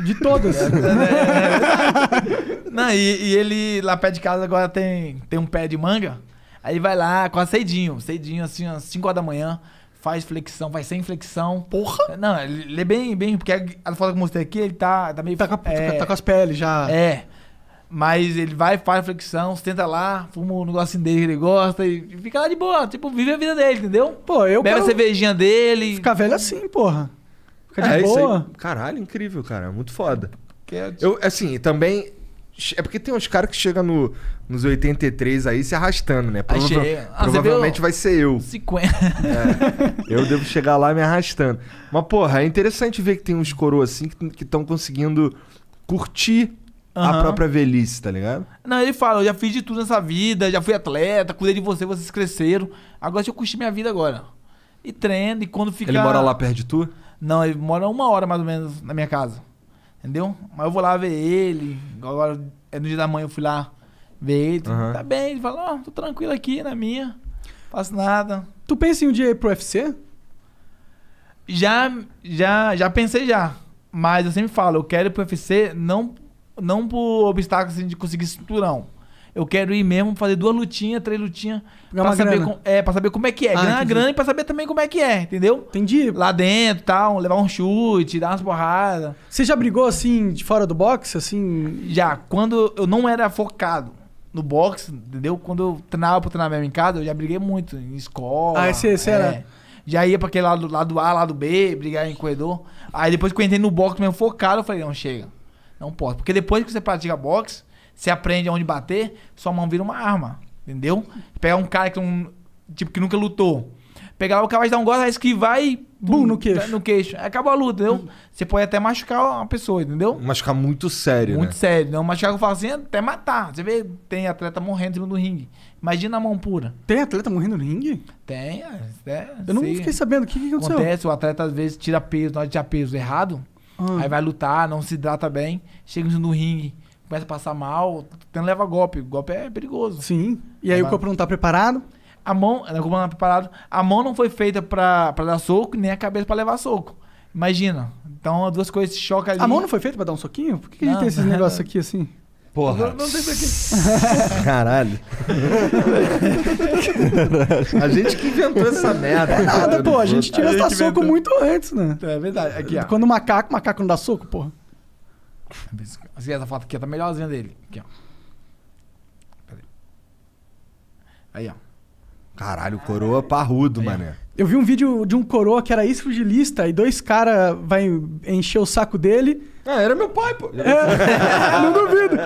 Speaker 1: De todas. é, né? é, é, Não,
Speaker 3: e, e, ele lá pé de casa agora tem, tem um pé de manga. Aí vai lá, quase cedinho, cedinho, assim, às 5 horas da manhã faz flexão, vai sem flexão. Porra! Não, ele é bem, bem, porque a foto que eu mostrei aqui, ele tá, tá meio. Tá com, a, é, tá com é. as peles já. É. Mas ele vai, faz flexão, tenta lá, fuma um negocinho dele que ele gosta e fica lá de boa. Tipo, vive a vida dele, entendeu? Pô, eu Bebe a cervejinha dele. Fica velho assim, porra. Fica de é, boa.
Speaker 2: Aí, caralho, incrível, cara. Muito foda. É eu, assim, também. É porque tem uns caras que chegam no, nos 83 aí se arrastando, né? Prova ah, provavelmente vai ser eu. 50. É, eu devo chegar lá me arrastando. Mas, porra, é interessante ver que tem uns coroas assim que estão conseguindo curtir Uhum. a própria velhice,
Speaker 3: tá ligado? Não, ele fala, eu já fiz de tudo nessa vida, já fui atleta, cuidei de você, vocês cresceram. Agora deixa eu curtir minha vida agora. E treino. e quando fica... Ele mora lá perto de tu? Não, ele mora uma hora mais ou menos na minha casa. Entendeu? Mas eu vou lá ver ele. Agora, é no dia da manhã eu fui lá ver ele. Uhum. Tá bem, ele fala, ó, oh, tô tranquilo aqui na é minha. Faço nada. Tu pensa em um dia ir pro UFC? Já, já, já pensei já. Mas eu sempre falo, eu quero ir pro UFC não não por obstáculos assim, de conseguir cinturão. Eu quero ir mesmo fazer duas lutinhas, três lutinhas. Pra saber, com, é, pra saber como é que é. Ah, ganhar grana e pra saber também como é que é, entendeu? Entendi. Lá dentro tal, levar um chute, dar umas porradas. Você já brigou assim, de fora do boxe? assim? Já. Quando eu não era focado no boxe, entendeu? Quando eu treinava pro treinar mesmo em casa, eu já briguei muito. Em escola. Ah, é sério? é. era? Já ia pra aquele lado, lado A, lado B, brigar em corredor. Aí depois que eu entrei no boxe mesmo focado, eu falei, não, chega. Não pode. Porque depois que você pratica boxe, você aprende onde bater, sua mão vira uma arma. Entendeu? Pegar um cara que, um, tipo, que nunca lutou. Pegar o cara vai dar um golpe, vai esquivar e. Bum, no queixo. No queixo. Acabou a luta, entendeu? Você pode até machucar uma pessoa, entendeu? Machucar muito sério. Muito né? sério. Não machucar que eu falo assim, até matar. Você vê, tem atleta morrendo no ringue. Imagina a mão pura. Tem atleta morrendo no ringue? Tem, é, é Eu não fiquei sabendo. O que, que aconteceu? Acontece, o atleta às vezes tira peso, nós tira tirar peso errado Hum. Aí vai lutar, não se hidrata bem, chega no ringue, começa a passar mal, tendo leva golpe. O golpe é perigoso. Sim. E aí o corpo não tá preparado? A mão, o corpo não tá preparado. A mão não foi feita pra, pra dar soco, nem a cabeça pra levar soco. Imagina. Então, duas coisas chocam ali. A mão não foi feita pra dar um soquinho? Por que, que não, a gente tem esses negócios
Speaker 1: aqui assim? Porra. Não, não tem
Speaker 2: Caralho. a gente que
Speaker 3: inventou essa merda. É nada, pô. A gente tinha dar soco
Speaker 1: muito antes, né? É, é verdade. Aqui, ó. Quando o macaco, o macaco não dá soco, porra.
Speaker 3: Essa foto aqui tá melhorzinha dele. Aqui, ó. Peraí. Aí, ó. Caralho,
Speaker 1: coroa
Speaker 2: parrudo, Aí, mané.
Speaker 1: Eu vi um vídeo de um coroa que era ex-pugilista e dois caras vai encher o saco dele. Ah, era meu pai, pô. É, não duvido.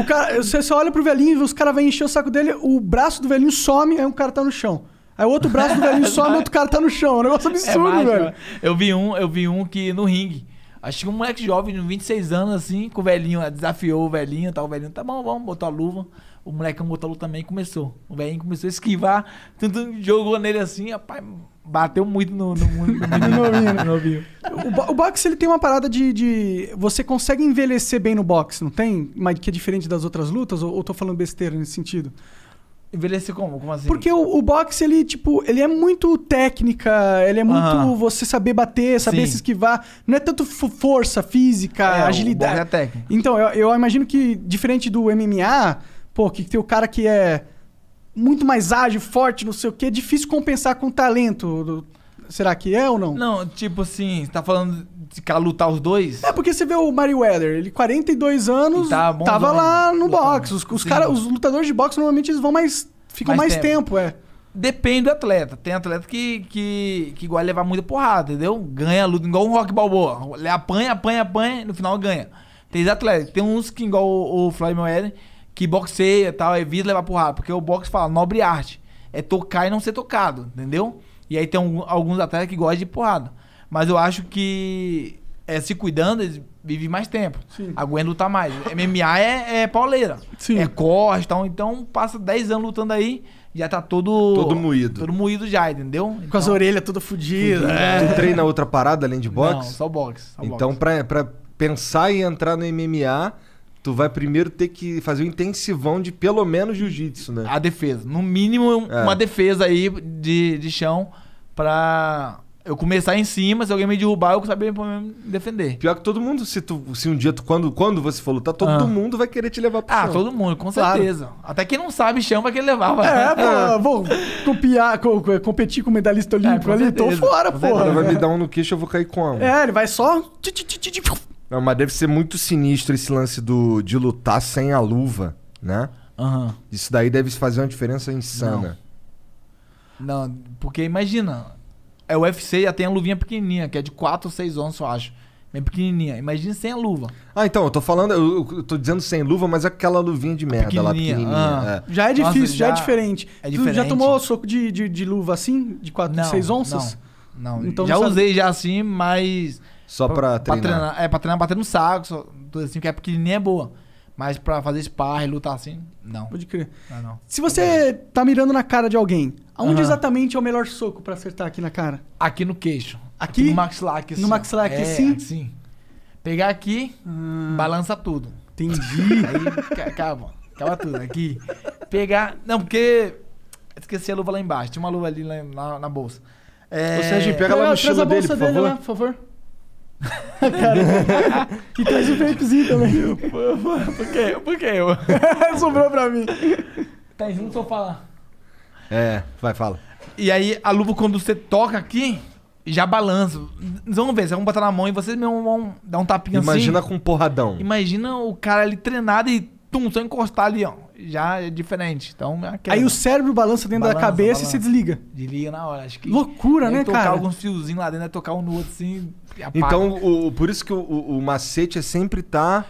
Speaker 1: O cara, você só olha pro velhinho e os caras vêm encher o saco dele, o braço do velhinho some, aí um cara tá no chão. Aí o outro braço do velhinho é some, outro cara tá no chão. É um negócio é absurdo, é mágico, velho.
Speaker 3: Eu vi um, eu vi um que no ringue. Acho que um moleque jovem, de 26 anos, assim, com o velhinho, ah, desafiou o velhinho, tal, tá, o velhinho, tá bom, vamos, botar a luva. O moleque botou a luva também e começou. O velhinho começou a esquivar, tudo jogou nele assim, rapaz, Bateu muito no, no, no, no né? novinho. o, o boxe
Speaker 1: ele tem uma parada de, de, Você consegue envelhecer bem no boxe, não tem? Mas que é diferente das outras lutas? Ou, ou tô falando besteira nesse sentido?
Speaker 3: Envelhecer como? Como assim? Porque
Speaker 1: o, o boxe, ele, tipo, ele é muito técnica, ele é muito uhum. você saber bater, saber Sim. se esquivar. Não é tanto força, física, é, é agilidade. O é técnica. Então, eu, eu imagino que, diferente do MMA, pô, que tem o cara que é muito mais ágil, forte, não sei o quê, é difícil compensar com talento. Será que é ou não?
Speaker 3: Não, tipo assim, tá falando de que lutar os dois?
Speaker 1: É, porque você vê o Weather, ele 42 anos, tá tava lá né? no boxe. Os, os, cara, os lutadores de boxe normalmente eles vão mais. ficam mais, mais tempo.
Speaker 3: tempo, é. Depende do atleta. Tem atleta que, que, que gosta de levar muita porrada, entendeu? Ganha a luta, igual um Rock Balboa. Ele apanha, apanha, apanha, no final ganha. Tem atletas. Tem uns que, igual o, o Floyd Mayweather, que boxeia e tal, evita é levar porrada. Porque o boxe fala, nobre arte. É tocar e não ser tocado, entendeu? E aí tem um, alguns atletas que gostam de porrada. Mas eu acho que é, se cuidando, eles vivem mais tempo. Sim. Aguenta lutar mais. MMA é, é pauleira. Sim. É corte tal. Então passa 10 anos lutando aí, já tá todo. Todo moído. Todo moído já, entendeu? Então, Com as então, orelhas toda fodidas. Né? É. Tu treina outra
Speaker 2: parada além de boxe? Não, só
Speaker 3: boxe. Só então,
Speaker 2: boxe. Pra, pra pensar em entrar no MMA tu vai primeiro ter que fazer um
Speaker 3: intensivão de pelo menos jiu-jitsu, né? A defesa. No mínimo, é. uma defesa aí de, de chão pra eu começar em cima, se alguém me derrubar, eu saber me defender. Pior que todo mundo, se, tu, se um dia, tu, quando, quando você for lutar, tá todo ah. mundo
Speaker 2: vai querer te levar
Speaker 3: pro ah, chão. Ah, todo
Speaker 1: mundo, com claro. certeza.
Speaker 3: Até quem não sabe chão vai querer levar. Vai. É, pô,
Speaker 1: é. vou copiar, co competir com o medalhista olímpico é, com ali, tô fora, pô. Vai me dar um no queixo, eu vou cair a. É, ele vai só...
Speaker 2: Não, mas deve ser muito sinistro esse lance do, de lutar sem a luva, né? Uhum. Isso daí deve fazer uma diferença insana.
Speaker 3: Não, Não porque imagina, é o UFC já tem a luvinha pequenininha, que é de 4 ou 6 onças, eu acho. Bem pequenininha. Imagina sem a luva.
Speaker 2: Ah, então, eu tô falando, eu, eu tô dizendo sem luva, mas é aquela luvinha
Speaker 3: de merda pequenininha, lá, pequenininha. Ah. É. Já é difícil, Nossa, já, já, é diferente. É diferente. Tu já tomou soco de, de, de luva assim, de 4 ou 6 onças? Não, não. Então, já sabe... usei já assim, mas... Só pra, pra treinar. Pra treinar. É, pra treinar batendo no saco, só, assim, que é porque nem é boa. Mas pra fazer sparra e lutar assim, não. Pode crer.
Speaker 1: Ah, não. Se você tá mirando na cara de alguém, aonde exatamente é o melhor soco pra acertar aqui na cara? Aqui no queixo. Aqui? aqui no maxilar aqui. No maxilar aqui, é, sim?
Speaker 3: Sim. Pegar aqui, hum. balança tudo. Entendi. Aí acaba. Acaba tudo. Aqui. Pegar... Não, porque... Esqueci a luva lá embaixo. Tinha uma luva ali na, na, bolsa. É... Ô, pega lá no chão dele, por favor. Lá, por favor
Speaker 1: e traz o vapezinho também. Por que, por que eu?
Speaker 3: Sobrou pra mim. Tá junto ou falar?
Speaker 2: É, vai, fala.
Speaker 3: E aí, a luva, quando você toca aqui, já balança. Então, vamos ver, vamos botar na mão e vocês mesmo vão dar um tapinha Imagina assim. Imagina
Speaker 2: com um porradão.
Speaker 3: Imagina o cara ali treinado e tum, só encostar ali, ó já é diferente. Então, é Aí o
Speaker 1: cérebro balança dentro balança, da cabeça balança. e você desliga.
Speaker 3: Desliga na hora. Acho que Loucura, é né, tocar cara? Tocar alguns fiozinhos lá dentro, é tocar um no outro assim. Então, o, por isso que o, o, o, macete é sempre tá.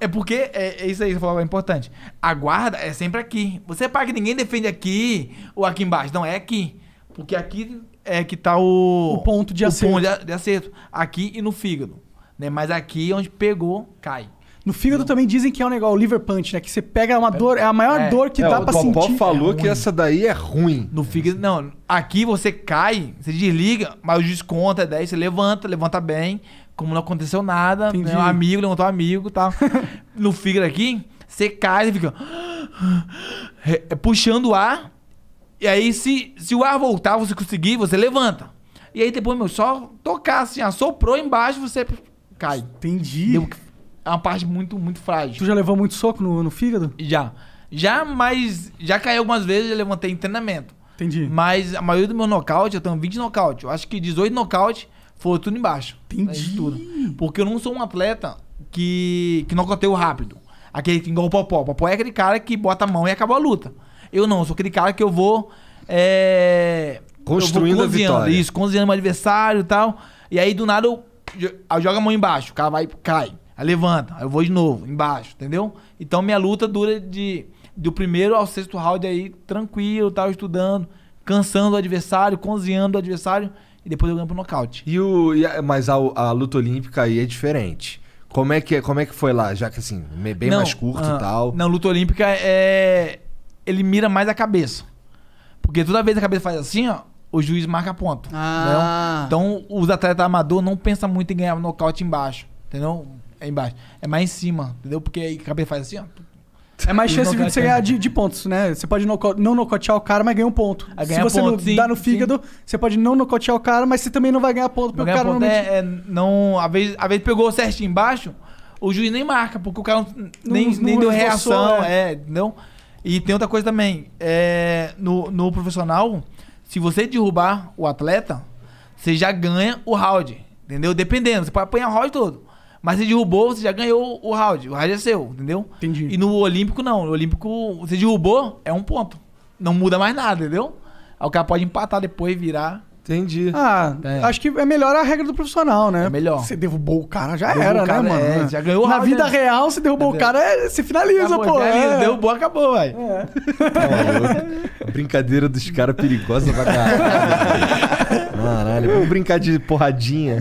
Speaker 3: É porque, é, é isso aí que você falou, é importante. A guarda é sempre aqui. Você paga que ninguém defende aqui ou aqui embaixo. Não, é aqui. Porque aqui é que tá o. O ponto de o acerto. Ponto de acerto. Aqui e no fígado. Né? Mas aqui é onde pegou, cai.
Speaker 1: No fígado também dizem que é um negócio, o liver punch, né? Que você pega uma é. dor, é a maior É. dor que É, dá o sentir. Popó sentir. falou é que essa daí é
Speaker 3: ruim. No fígado, não. Aqui você cai, você desliga, mas o desconto é 10, você levanta, levanta bem, como não aconteceu nada, né? Entendi. né? um amigo, levantou um amigo e tá? tal. no fígado aqui, você cai e fica puxando o ar, e aí se, se o ar voltar, você conseguir, você levanta. E aí depois, meu, só tocar assim, assoprou embaixo, você cai. Entendi. Deu é uma parte muito, muito frágil. Tu já levou muito soco no, no fígado? Já. Já, mas já caí algumas vezes, já levantei em treinamento. Entendi. Mas a maioria do meu nocaute, eu tenho 20 nocaute. Eu acho que 18 nocaute foi tudo embaixo. Entendi. É tudo. Porque eu não sou um atleta que, que nocauteio rápido. Aquele que igual o Popó. O Popó é aquele cara que bota a mão e acaba a luta. Eu não, eu sou aquele cara que eu vou... É, Construindo eu vou a vitória. Isso, cozinhando meu adversário e tal. E aí, do nada, eu, eu, eu jogo a mão embaixo. O cara vai cai. Aí levanta, aí eu vou de novo, embaixo, entendeu? Então minha luta dura de do primeiro ao sexto round aí, tranquilo, tal, estudando, cansando o adversário, conziando o adversário e depois eu ganho pro nocaute. E o, mas a, a, luta olímpica
Speaker 2: aí é diferente. Como é que, é, como é que foi lá? Já que assim, bem não, mais curto uh, e ah, tal.
Speaker 3: Não, luta olímpica é. Ele mira mais a cabeça. Porque toda vez a cabeça faz assim, ó, o juiz marca ponto. Ah. Então os atletas amador não pensam muito em ganhar nocaute embaixo. Entendeu? é embaixo. É mais em cima, entendeu? Porque aí o cabelo faz assim, ó. É mais chance de você ganhar
Speaker 1: de, de pontos, né? Você pode noco não nocotear o cara, mas ganha um ponto. ganha Se você ponto, não sim, dá no fígado, sim. você pode não nocotear o cara, mas você também não vai ganhar ponto, porque o cara ponto é, é,
Speaker 3: não. A vez, a vez pegou certinho embaixo, o juiz nem marca, porque o cara não, nem, não, nem não deu reação. é. é, não. E tem outra coisa também. É, no, no profissional, se você derrubar o atleta, você já ganha o round. Entendeu? Dependendo, você pode apanhar o round todo. Mas você derrubou, você já ganhou o round. O round é seu, entendeu? Entendi. E no Olímpico, não. No Olímpico, você derrubou, é um ponto. Não muda mais nada, entendeu? Aí o cara pode empatar depois, virar. Entendi. Ah, é. acho
Speaker 1: que é melhor a regra do profissional, né? É melhor. Você derrubou o cara, já derrubou era, né, cara, né, mano? É, já ganhou Na round, vida né? real, você derrubou o cara, é, você finaliza, acabou, pô. Finaliza, é. Derrubou,
Speaker 3: acabou, velho. É.
Speaker 2: é brincadeira dos caras perigosa pra caralho. Caralho, vamos brincar de porradinha.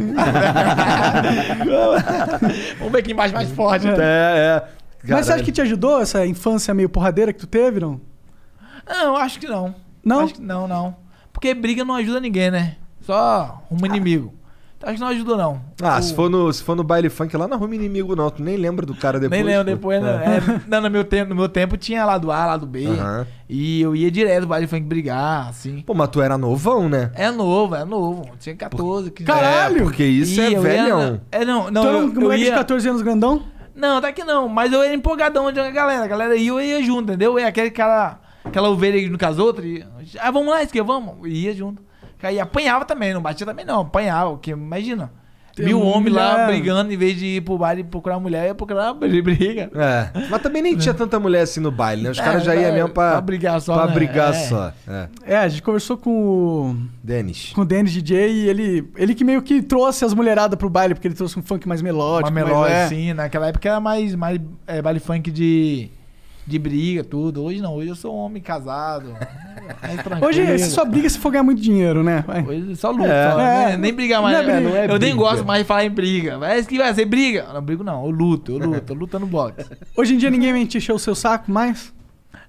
Speaker 3: vamos ver aqui embaixo mais forte. É, é.
Speaker 1: Caralho. Mas você acha que te ajudou essa infância meio porradeira que tu teve, não?
Speaker 3: Não, acho que não. Não? Que não, não. Porque briga não ajuda ninguém, né? Só um inimigo. Acho que não ajudou, não. Ah, o... se, for
Speaker 1: no, se
Speaker 2: for no baile funk lá na rua inimigo, não. Tu nem lembra do cara depois. nem lembro pô. depois, não. Né?
Speaker 3: É. É, não, no meu, tempo, no meu tempo tinha lá do A, lá do B. E eu ia direto no baile funk brigar, assim. Pô, mas tu era novão, né? É novo, é novo. Tinha 14, 15 Caralho! É, porque isso e é velhão. Ia, é, não, não. Tu era um moleque ia... de 14 anos grandão? Não, tá que não. Mas eu era empolgadão de uma galera. A galera ia, eu ia junto, entendeu? É aquele cara, aquela ovelha que não casou, outro E... Ah, vamos lá, esquerda, vamos. ia junto. E apanhava também, não batia também não, apanhava, que imagina. Tem mil homens lá brigando, em vez de ir pro baile procurar mulher, ia procurar briga. É. Mas também nem tinha tanta mulher assim no baile, né? Os é, caras já iam mesmo pra, pra brigar só. Pra né? brigar é. só.
Speaker 1: É. é. a gente conversou com o. Denis. Com o Denis DJ e ele, ele que meio que trouxe as mulheradas pro baile, porque ele trouxe um funk
Speaker 3: mais melódico. Mais melódico, né? sim. Naquela época era mais, mais é, baile funk de de briga, tudo. Hoje não, hoje eu sou um homem casado. É, é hoje você é só
Speaker 1: briga se for ganhar muito dinheiro, né? Vai. Hoje é só luta. É, só, né? Nem brigar mais. Briga. eu briga. nem gosto
Speaker 3: mais de falar em briga. Mas que vai ser briga? não brigo não, eu luto, eu luto, eu luto no boxe. Hoje em dia ninguém me encheu o seu saco mais?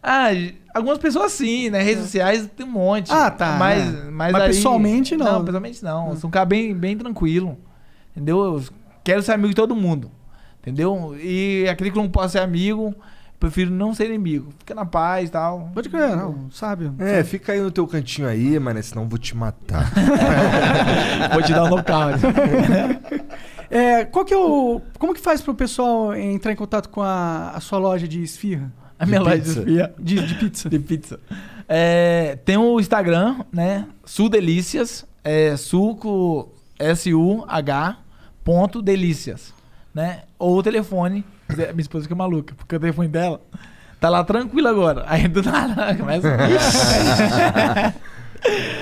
Speaker 3: Ah, algumas pessoas sim, né? Redes sociais tem um monte. Ah, tá. Mas, mas, mas aí, pessoalmente não. Não, pessoalmente não. Eu sou um cara bem, bem tranquilo. Entendeu? Eu quero ser amigo de todo mundo. Entendeu? E aquele que não posso ser amigo, prefiro não ser inimigo. Fica na paz e tal. Pode crer, não, sabe? É, sabe.
Speaker 2: fica aí no teu cantinho aí, mano, senão eu vou te matar. vou te dar um local.
Speaker 3: é, qual
Speaker 1: que é o. Como que faz pro pessoal entrar em contato com a, a sua loja de esfirra? A minha loja de esfirra.
Speaker 3: De, de pizza. de pizza. É, tem o Instagram, né? Sudelícias. É, suco S-U-H ponto delícias, né? Ou o telefone minha esposa fica maluca, porque o telefone dela tá lá tranquilo agora. Aí do nada começa.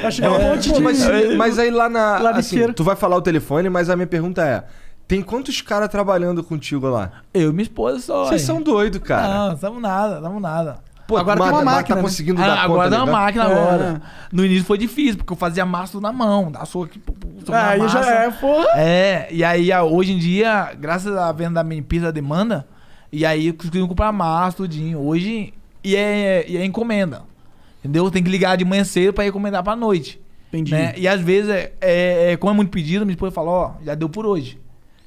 Speaker 3: Acho que é um é, monte de... mas, é, mas aí lá na. Lá assim,
Speaker 2: tu vai falar o telefone, mas a minha pergunta é. Tem quantos caras trabalhando contigo lá? Eu e minha esposa só. Vocês são doidos, cara. Não,
Speaker 3: não estamos nada, estamos nada. Pô, agora mata, tem uma máquina. Tá conseguindo ah, dar agora conta, dá uma máquina agora. É. No início foi difícil, porque eu fazia massa na mão, da sua aqui, ah, aí já é, pô. É, e aí ah, hoje em dia, graças à venda da minha empresa da demanda, e aí consegui comprar massa, tudinho. Hoje, e é, e é encomenda. Entendeu? Tem que ligar de manhã cedo pra encomendar pra noite. Entendi. Né? E às vezes, é, é, é, como é muito pedido, minha esposa fala, ó, já deu por hoje.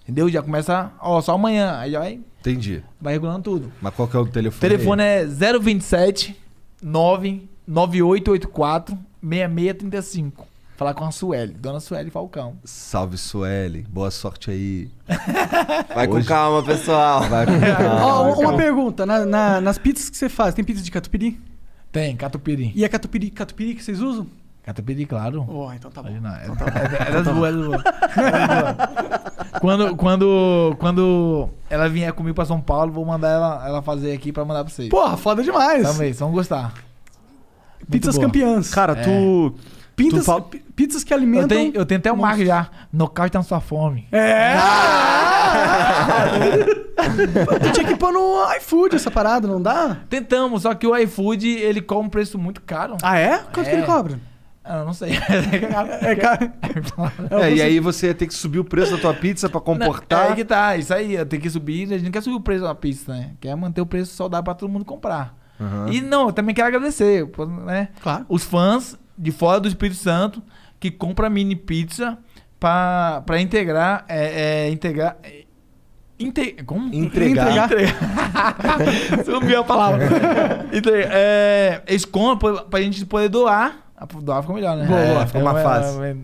Speaker 3: Entendeu? Já começa, ó, só amanhã. Aí já vai Entendi. Vai regulando tudo.
Speaker 2: Mas qual que é o telefone? O telefone aí?
Speaker 3: é 027 99884 6635. Falar com a Sueli, Dona Sueli Falcão.
Speaker 2: Salve Sueli, boa sorte aí. Vai Hoje... com calma, pessoal. Vai com calma. Oh, uma calma.
Speaker 1: pergunta, na, na, nas pizzas que você faz, tem pizza de catupiry? Tem, catupiry. E a catupiry, catupiry que vocês usam? Catupiry, claro. Oh, então tá bom. é, então tá bom. É, é, é então tá
Speaker 3: quando, quando, quando ela vier comigo pra São Paulo, vou mandar ela, ela fazer aqui pra mandar pra vocês. Porra, foda demais. Também, vão gostar. pizzas campeãs. Cara, é. tu... Pintas, fal... Pizzas que alimentam... Eu tenho, eu tenho até o um marco já. Nocaute na sua fome. É!
Speaker 1: tu tinha que pôr no iFood essa parada, não dá?
Speaker 3: Tentamos, só que o iFood, ele cobra um preço muito caro. Ah, é? Quanto que ele é. cobra? Eu ah, não sei. É, é, é, é, e aí você ia ter que subir o preço da tua pizza pra comportar. Não, é que tá, isso aí. Tem que subir. A gente não quer subir o preço da pizza, né? Quer manter o preço saudável pra todo mundo comprar. Uhum. E não, eu também quero agradecer né? claro. os fãs de fora do Espírito Santo que compram mini pizza para integrar, é, é, integrar Inte... Como? Entregar. Entregar. Subiu a palavra. Entregar. É, eles compram pra, pra gente poder doar a fica ficou melhor, né? Boa, é, ficou uma fase. É, é,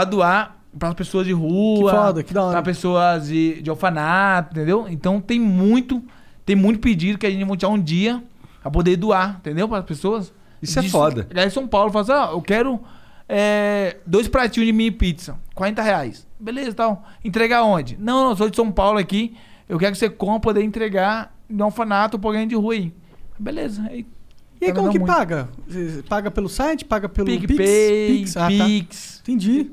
Speaker 3: é. doar para pessoas de rua, que foda, que para pessoas de, de alfanato entendeu? Então tem muito, tem muito pedido que a gente vai tirar um dia para poder doar, entendeu? Para pessoas. Isso de, é foda. aí em São Paulo, fala assim, ah, eu quero é, dois pratinhos de mini pizza, 40 reais. Beleza, tal. Entregar onde? Não, não, sou de São Paulo aqui, eu quero que você compre poder entregar no alfanato para alguém de rua aí. Beleza, aí e aí, como que muito. paga? Paga pelo site? Paga pelo PicPay, Pix? Pix. Ah,
Speaker 1: tá. Pix. Entendi.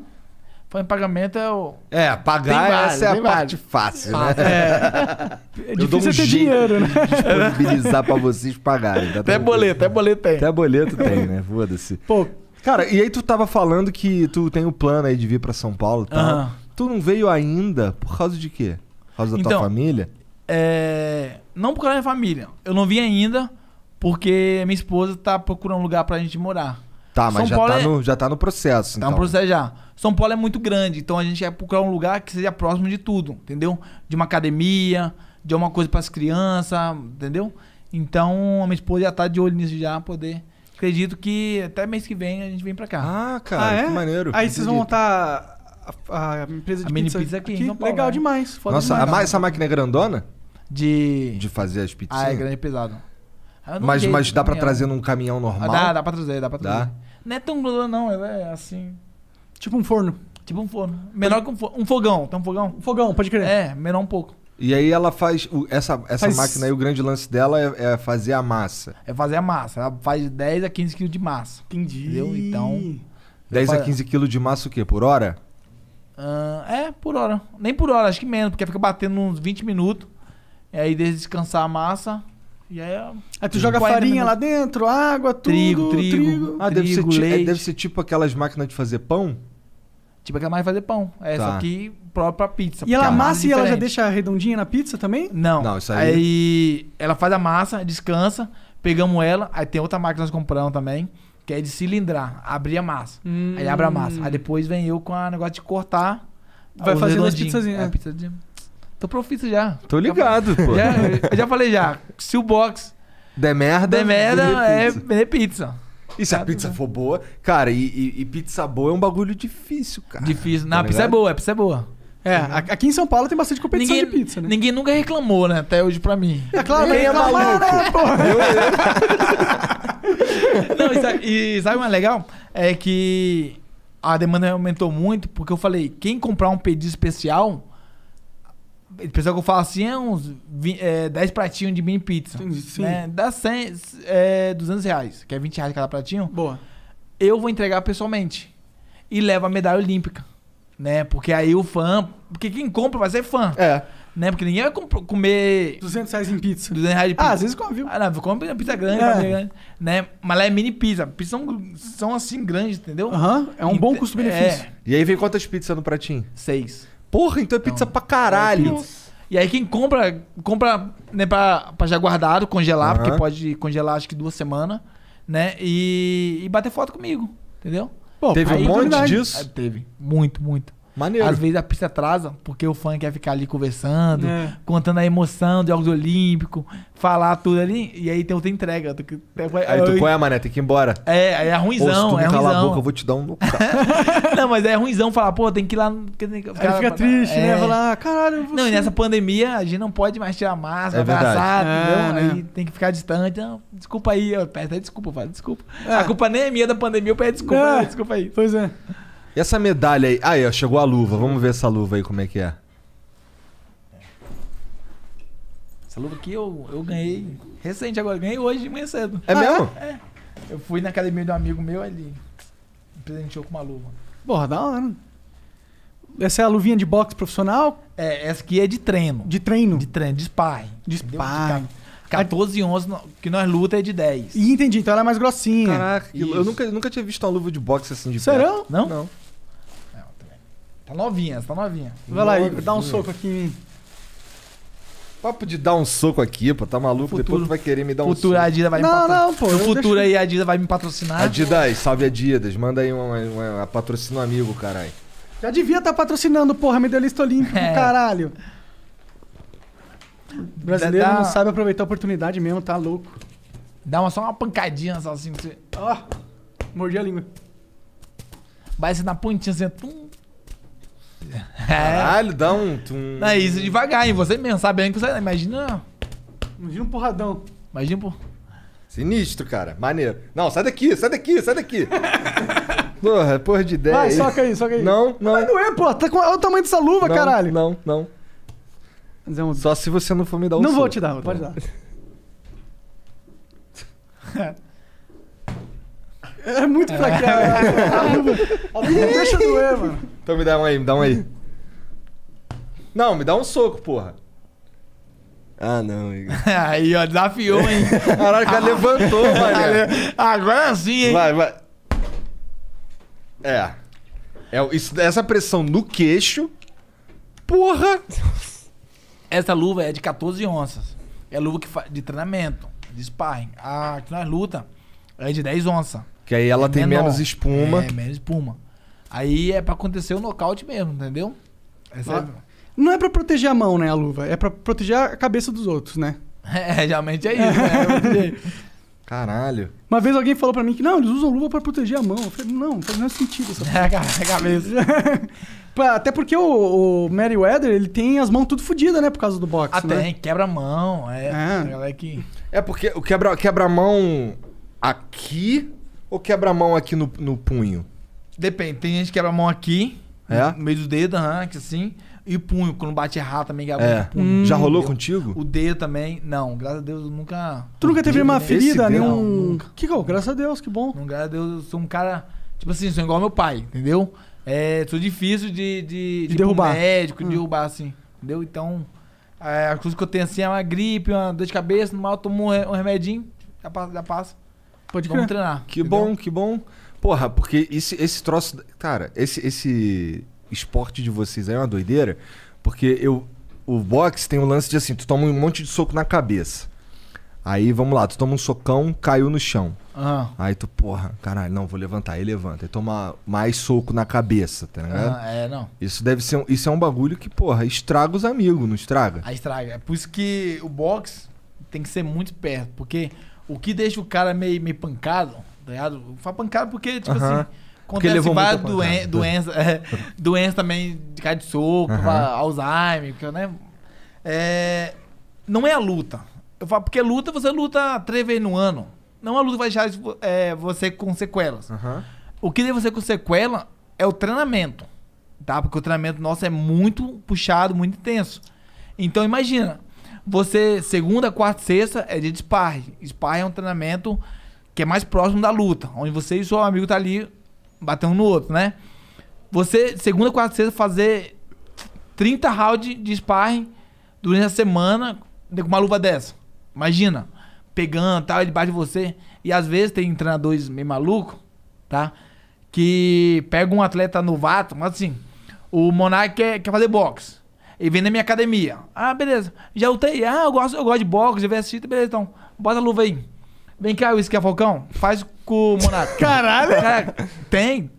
Speaker 1: Falando em pagamento é o.
Speaker 2: É, pagar vários, essa é a parte fácil, né? É, é difícil Eu dou um ter dinheiro, né? Disponibilizar pra vocês pagarem. Tá até boleto, até boleto tem. Até boleto tem, né? Foda-se. Pô, cara, e aí tu tava falando que tu tem o um plano aí de vir pra São Paulo e Uhum. Tu não veio ainda por causa de quê? Por causa da então, tua família?
Speaker 3: É. Não por causa da minha família. Eu não vim ainda porque minha esposa tá procurando um lugar pra gente morar. Tá, mas São já Paulo tá, é... no,
Speaker 2: já tá no processo. Tá então. no processo
Speaker 3: já. São Paulo é muito grande, então a gente vai procurar um lugar que seja próximo de tudo, entendeu? De uma academia, de alguma coisa para as crianças, entendeu? Então a minha esposa já tá de olho nisso já, poder. Acredito que até mês que vem a gente vem pra cá. Ah, cara, ah, é? que maneiro. Aí vocês vão montar a, a, empresa de a pizza, pizza aqui, aqui. Paulo, Legal né? demais. Nossa, demais. essa
Speaker 2: máquina é grandona? De. De fazer as pizzas. Ah, é grande
Speaker 3: e pesado. Mas, mas dá para trazer num
Speaker 2: caminhão normal? Ah, dá, dá pra trazer, dá pra trazer. Dá?
Speaker 3: Não é tão grudona, não, ela é assim. Tipo um forno. Tipo um forno. Menor que um, um fogão. Tem um fogão? Um fogão, pode crer. É, menor um pouco.
Speaker 2: E aí ela faz. Essa, essa faz... máquina aí, o grande lance dela é, é, fazer a massa.
Speaker 3: É fazer a massa. Ela faz 10 a 15 quilos de massa. Entendi. Entendeu? Então. 10 a 15
Speaker 2: quilos de massa o quê? Por hora?
Speaker 3: Uh, é, por hora. Nem por hora, acho que menos, porque fica batendo uns 20 minutos. E aí, desde descansar a massa, e aí, aí tu joga farinha lá
Speaker 2: dentro, água, tudo. Trigo, trigo. trigo. Ah, deve, ser, é, leite. deve ser tipo aquelas máquinas de
Speaker 3: fazer pão? Tipo aquela é é mais fazer pão. É tá. própria pizza. E ela amassa e ela já deixa redondinha na pizza também? Não. Não, isso aí. Aí ela faz a massa, descansa, pegamos ela, aí tem outra máquina que nós compramos também, que é de cilindrar, abrir a massa. Hum. Aí abre a massa. Aí hum. depois vem eu com a negócio de cortar.
Speaker 1: Vai fazer as pizzazinhas. É,
Speaker 3: pizzazinha. Tô profissa já. Tô ligado, já, pô. Já, eu já falei já. Se o box der merda,
Speaker 2: der merda é, pizza. E se a pizza né? for boa. Cara, e, e, e pizza boa
Speaker 3: é um bagulho difícil, cara. Difícil. Tá Não, tá a pizza é boa, a pizza é boa. É, é. aqui em São Paulo tem bastante competição ninguém, de pizza, né? Ninguém nunca reclamou, né? Até hoje pra mim.
Speaker 1: É claro, ninguém é maluco. Né, porra. Eu, eu.
Speaker 3: É. Não, e sabe, e sabe legal? É que a demanda aumentou muito porque eu falei, quem comprar um pedido especial Pessoal que eu falo assim é uns 20, é, 10 pratinhos de mini pizza. Sim, sim. Né? Dá 100, é, 200 reais, que é 20 reais cada pratinho. Boa. Eu vou entregar pessoalmente. E levo a medalha olímpica. Né? Porque aí o fã. Porque quem compra vai ser fã. É. Né? Porque ninguém vai comer. 200 reais em pizza. 200 reais de pizza. Ah, às vezes come, viu? Ah, não, come pizza grande, é. grande, né? Mas lá é mini pizza. Pizzas são, são assim grandes, entendeu? Aham, uhum. é um bom é. custo-benefício. É. E aí vem quantas pizzas no pratinho? Seis. Porra, então é pizza então, pra caralho. Então é e aí quem compra, compra né, pra, pra já guardado, congelar, uhum. porque pode congelar acho que duas semanas, né? E, e bater foto comigo, entendeu? teve aí, um monte então, disso? Aí, é, teve, muito, muito. Maneiro. Às vezes a pista atrasa, porque o fã quer é ficar ali conversando, é. contando a emoção de Jogos Olímpicos, falar tudo ali, e aí tem outra entrega. Tu, tu, tu, aí tu, põe a
Speaker 2: mané? Tem que ir embora. É, aí é ruimzão, pô, se tu é cala a boca, eu vou te dar um...
Speaker 3: não, mas é ruimzão falar, pô, tem que ir lá... Tem que, aí fica pra, triste, né? é. né? Falar, ah, caralho... Não, e nessa pandemia, a gente não pode mais tirar máscara, é abraçar, é, né? Aí tem que ficar distante. Não, desculpa aí, eu peço desculpa, fala, desculpa. É. A culpa nem é minha da pandemia, eu peço desculpa, desculpa aí. Pois é.
Speaker 2: E essa medalha aí? Aí, ó, chegou a luva. Vamos ver essa luva aí, como é que é.
Speaker 3: Essa luva aqui eu, eu ganhei recente agora. Ganhei hoje de manhã cedo. É ah, mesmo? É. Eu fui na academia de um amigo meu ali. Me presenteou com uma luva. Porra, da hora. Essa é a luvinha de boxe profissional? É, essa aqui é de treino. De treino? De treino, de sparring. De sparring. 14 e 11, que nós luta é de 10. E entendi, então ela é mais grossinha. Caraca, eu
Speaker 1: nunca, nunca tinha visto uma luva de boxe assim de Serão? Perto. Não? Não.
Speaker 3: Tá novinha, tá novinha. Vai lá, Igor, dá um soco aqui em mim.
Speaker 2: Papo de dar um soco aqui, pô, tá maluco? Futuro. Depois tu vai querer me dar futuro, um soco. A Adidas
Speaker 3: vai não, me patrocinar. Não, não, pô. No futuro aí a Adidas vai me patrocinar.
Speaker 2: Adidas, salve Adidas. Manda aí uma, uma, uma patrocina um amigo, caralho.
Speaker 1: Já devia estar tá patrocinando, porra, medalhista olímpico, é. caralho.
Speaker 3: O brasileiro dá, dá... não sabe
Speaker 1: aproveitar a oportunidade mesmo, tá louco.
Speaker 3: Dá uma, só uma pancadinha, só assim. Ó, você... oh, mordi a língua. Vai ser na pontinha, assim, tum. É. Caralho, dá um. Tum. Não, é isso devagar, hein? Você mesmo, bem, que você. Imagina. Imagina um porradão. Imagina um por...
Speaker 2: Sinistro, cara. Maneiro. Não, sai daqui, sai daqui, sai daqui. porra, é porra de ideia. Vai, soca aí, soca aí. Não,
Speaker 1: não. Mas não é, pô. Tá com... Olha o tamanho dessa luva, não, caralho.
Speaker 2: Não, não. Só se você não for me dar um Não soco. vou te dar, pode dar.
Speaker 1: É muito pra cá. Né? deixa doer, mano.
Speaker 2: Então me dá um aí, me dá um aí. Não, me dá um soco, porra. Ah, não, Igor. aí, ó, desafiou, hein? Caralho, cara levantou, mano. Agora sim, hein? Vai, vai. É. é isso, essa pressão no queixo.
Speaker 3: Porra! Essa luva é de 14 onças. É luva que de treinamento, de sparring. A que nós luta é de 10 onças. Que aí ela é tem menor. menos espuma. É, menos espuma. Aí é pra acontecer o nocaute mesmo, entendeu? Essa ah. é
Speaker 1: Não é pra proteger a mão, né, a luva. É pra proteger a cabeça dos outros, né?
Speaker 3: É, realmente é isso, né?
Speaker 1: É Caralho. Uma vez alguém falou pra mim que não, eles usam luva pra proteger a mão. Eu falei, não, não faz nenhum sentido essa É, a cabeça. Até porque o, o Merryweather, ele tem as mãos tudo fodidas, né? Por causa do boxe. Até, ah, né?
Speaker 2: quebra mão. É, é. é que... é porque o quebra-mão quebra,
Speaker 3: mão aqui ou quebra a mão aqui no, no punho? Depende, tem gente que quebra a mão aqui, é? no meio do dedo, aham, que assim. E punho, quando bate errado também, quebra é. punho. Hum, Já rolou contigo? O dedo também, não, graças a Deus eu nunca. Tu nunca teve uma ferida, nenhum. Que bom, graças a Deus, que bom. Não, graças a Deus, eu sou um cara. Tipo assim, sou igual meu pai, entendeu? É, sou difícil de, de, de, de derrubar. médico, hum. de derrubar assim, entendeu? Então, é, coisa que eu tenho assim é uma gripe, uma dor de cabeça, no mal, tomo um, remedinho, Já passa. Pode Vamos treinar.
Speaker 2: Que entendeu? bom, que bom. Porra, porque esse, esse troço. Cara, esse, esse esporte de vocês aí é uma doideira. Porque eu, o boxe tem o um lance de assim: tu toma um monte de soco na cabeça. Aí, vamos lá, tu toma um socão, caiu no chão. Uhum. Aí tu, porra, caralho, não, vou levantar. Aí levanta. Aí toma mais soco na cabeça, tá ligado? Uhum, é, não. Isso deve ser um, isso é um bagulho que, porra, estraga os amigos, não estraga? Ah,
Speaker 3: estraga. É por isso que o boxe tem que ser muito perto, porque o que deixa o cara meio, meio pancado, tá ligado? Fala pancado porque, tipo uh -huh. assim, acontece é várias assim, doen doenças, é, também de cara de soco, uh -huh. Alzheimer, porque, né? É, não é a luta. Eu falo, porque luta, você luta três vezes no ano. Não é a luta vai deixar é, você com sequelas. Uh -huh. O que deixa você com sequela é o treinamento, tá? Porque o treinamento nosso é muito puxado, muito intenso. Então imagina, você, segunda, quarta e sexta, é dia de sparring. Sparring é um treinamento que é mais próximo da luta, onde você e seu amigo tá ali batendo um no outro, né? Você, segunda, quarta e sexta, fazer 30 rounds de sparring durante a semana né, com uma luva dessa. Imagina, pegando tal, ele bate você. E às vezes tem treinadores meio maluco, tá? Que pega um atleta novato, mas assim, o Monark quer, quer fazer boxe e vem na minha academia. Ah, beleza. Já lutei. Ah, eu gosto, eu gosto de boxe, já vi assistida, tipo, beleza, então. Bota a luva aí. Vem cá, o é Falcão. Faz com o Monaco. Caralho! Cara, é, tem.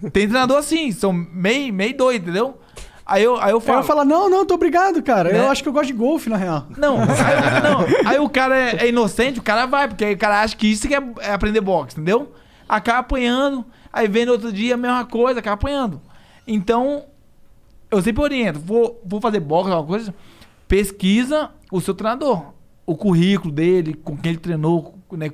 Speaker 3: Tem treinador assim, são meio, meio doido, entendeu? Aí eu, aí eu falo. Aí eu falo, não, não, tô obrigado, cara. Né? Eu acho
Speaker 1: que eu gosto de golfe, na real.
Speaker 3: Não, aí, não. aí o cara é, é, inocente, o cara vai, porque aí o cara acha que isso que é, é aprender boxe, entendeu? Acaba apanhando, aí vem no outro dia a mesma coisa, acaba apanhando. Então, eu sempre oriento, vou, vou fazer boxe, alguma coisa, pesquisa o seu treinador, o currículo dele, com quem ele treinou, né,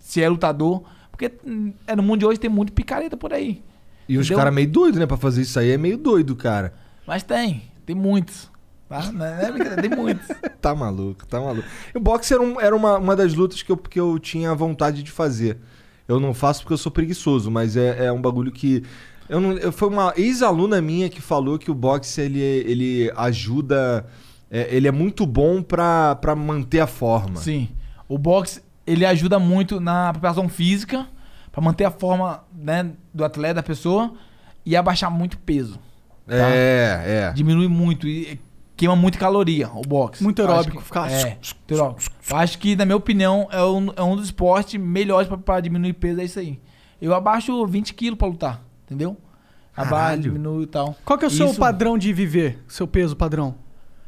Speaker 3: se é lutador, porque hum, é, no mundo de hoje tem muito picareta por aí.
Speaker 2: E entendeu? os caras meio doido, né, pra fazer isso aí, é meio doido, cara.
Speaker 3: Mas tem, tem muitos. Tá? Não é, é tem muitos.
Speaker 2: tá maluco, tá maluco. O boxe era, um, era uma, uma das lutas que eu, que eu tinha vontade de fazer. Eu não faço porque eu sou preguiçoso, mas é, é um bagulho que eu não, foi uma ex-aluna minha que falou que o boxe ele, ele ajuda.
Speaker 3: É, ele é muito bom para manter a forma. Sim. O boxe ele ajuda muito na preparação física, para manter a forma né, do atleta, da pessoa, e abaixar muito peso. Tá? É, é. Diminui muito. E queima muita caloria o boxe. Muito aeróbico. Que, ficar... É, aeróbico. acho que, na minha opinião, é um, é um dos esportes melhores para diminuir peso, é isso aí. Eu abaixo 20 quilos para lutar entendeu? trabalho, diminui e tal. Qual que é o seu Isso-
Speaker 1: padrão de viver? Seu peso padrão?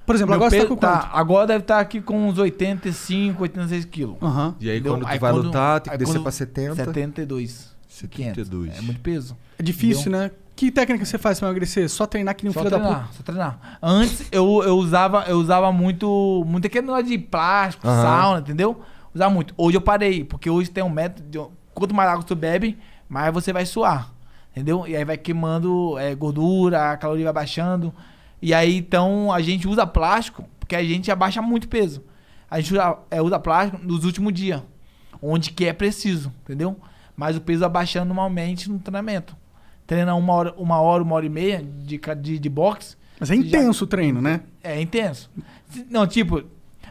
Speaker 1: Por exemplo, Meu agora você tá com quanto? Tá,
Speaker 3: agora deve estar tá aqui com uns 85, 86 quilos. E aí, Entendeu? quando tu vai lutar, tem que descer para pra 70. 72. 72. 500. É muito peso. É difícil,
Speaker 1: né? Que técnica você faz pra emagrecer? Só treinar que
Speaker 3: nem um Só filho da puta. treinar,
Speaker 1: só treinar.
Speaker 3: Antes eu, eu usava, eu usava muito, muito aquele negócio de plástico, Aham. sauna, entendeu? Usava muito. Hoje eu parei, porque hoje tem um método de quanto mais água tu bebe, mais você vai suar. Entendeu? E aí vai queimando é, gordura, a caloria vai baixando. E aí, então, a gente usa plástico, porque a gente abaixa muito peso. A gente usa, é, usa plástico nos últimos dias, onde que é preciso, entendeu? Mas o peso abaixando normalmente no treinamento. Treina uma hora, uma hora, uma hora e meia de, de, de boxe. Mas é intenso já... o treino, né? É, é intenso. Não, tipo,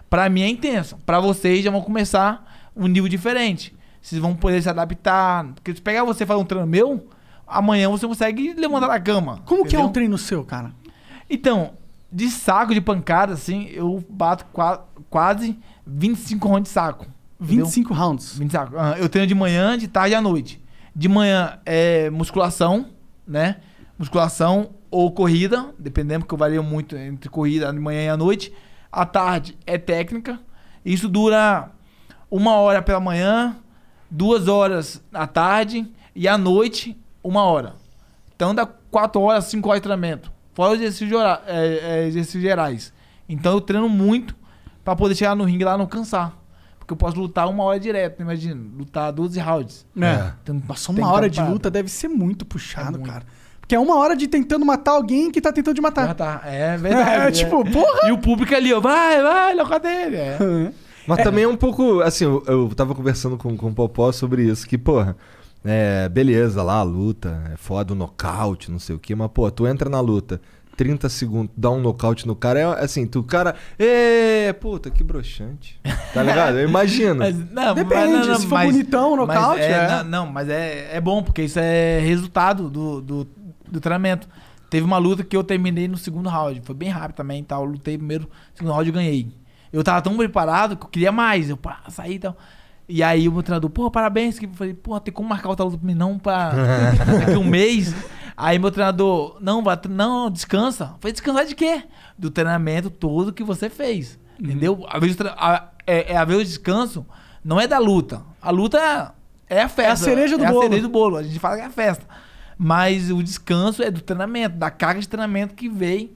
Speaker 3: pra mim é intenso. Pra vocês já vão começar um nível diferente. Vocês vão poder se adaptar. Porque se pegar você e fazer um treino meu, amanhã você consegue levantar da cama. Como entendeu? que é um treino seu, cara? Então, de saco, de pancada, assim, eu bato qua quase 25 rounds de saco. Entendeu? 25 rounds? 20 saco. Ah, eu treino de manhã, de tarde e à noite. De manhã é musculação, né? Musculação ou corrida, dependendo, porque eu vario muito entre corrida de manhã e à noite. À tarde é técnica. Isso dura uma hora pela manhã, duas horas à tarde e à noite uma hora. Então dá quatro horas, cinco horas de treinamento. Fora os exercícios, é, é, exercícios gerais. Então eu treino muito para poder chegar no ringue lá e não cansar. Porque eu posso lutar uma hora direto, imagina. Lutar 12 rounds. É.
Speaker 1: Então, só uma hora de luta deve ser muito puxado, é muito. cara. Porque é uma hora de tentando matar alguém que tá tentando te matar. Tá.
Speaker 3: É, é verdade. É, é, tipo, porra! E o público é ali, ó, vai, vai, louca dele.
Speaker 2: É. Mas também é um pouco. Assim, eu, eu tava conversando com, com o Popó sobre isso, que, porra. É, beleza lá, a luta, é foda o nocaute, não sei o que, mas pô, tu entra na luta, 30 segundos, dá um nocaute no cara, é assim, tu
Speaker 3: cara, é, puta,
Speaker 2: que broxante. Tá ligado? Eu imagino. mas, não,
Speaker 3: Depende, mas, não, não, se for mas, bonitão o nocaute, é, é. Não, não, mas é, é bom, porque isso é resultado do, do, do treinamento. Teve uma luta que eu terminei no segundo round, foi bem rápido também e tal, lutei primeiro, segundo round eu ganhei. Eu tava tão preparado que eu queria mais, eu pá, saí e então, tal. E aí o treinador, pô, parabéns. Que eu falei, pô, tem como marcar outra luta pra mim, não pra daqui um mês. Aí meu treinador, não, não, descansa. Foi descansar de quê? Do treinamento todo que você fez. Uhum. Entendeu? A vez, a, é, a é, vez do descanso não é da luta. A luta é, é a festa. É a cereja do é bolo. a cereja do bolo. A gente fala que é a festa. Mas o descanso é do treinamento, da carga de treinamento que vem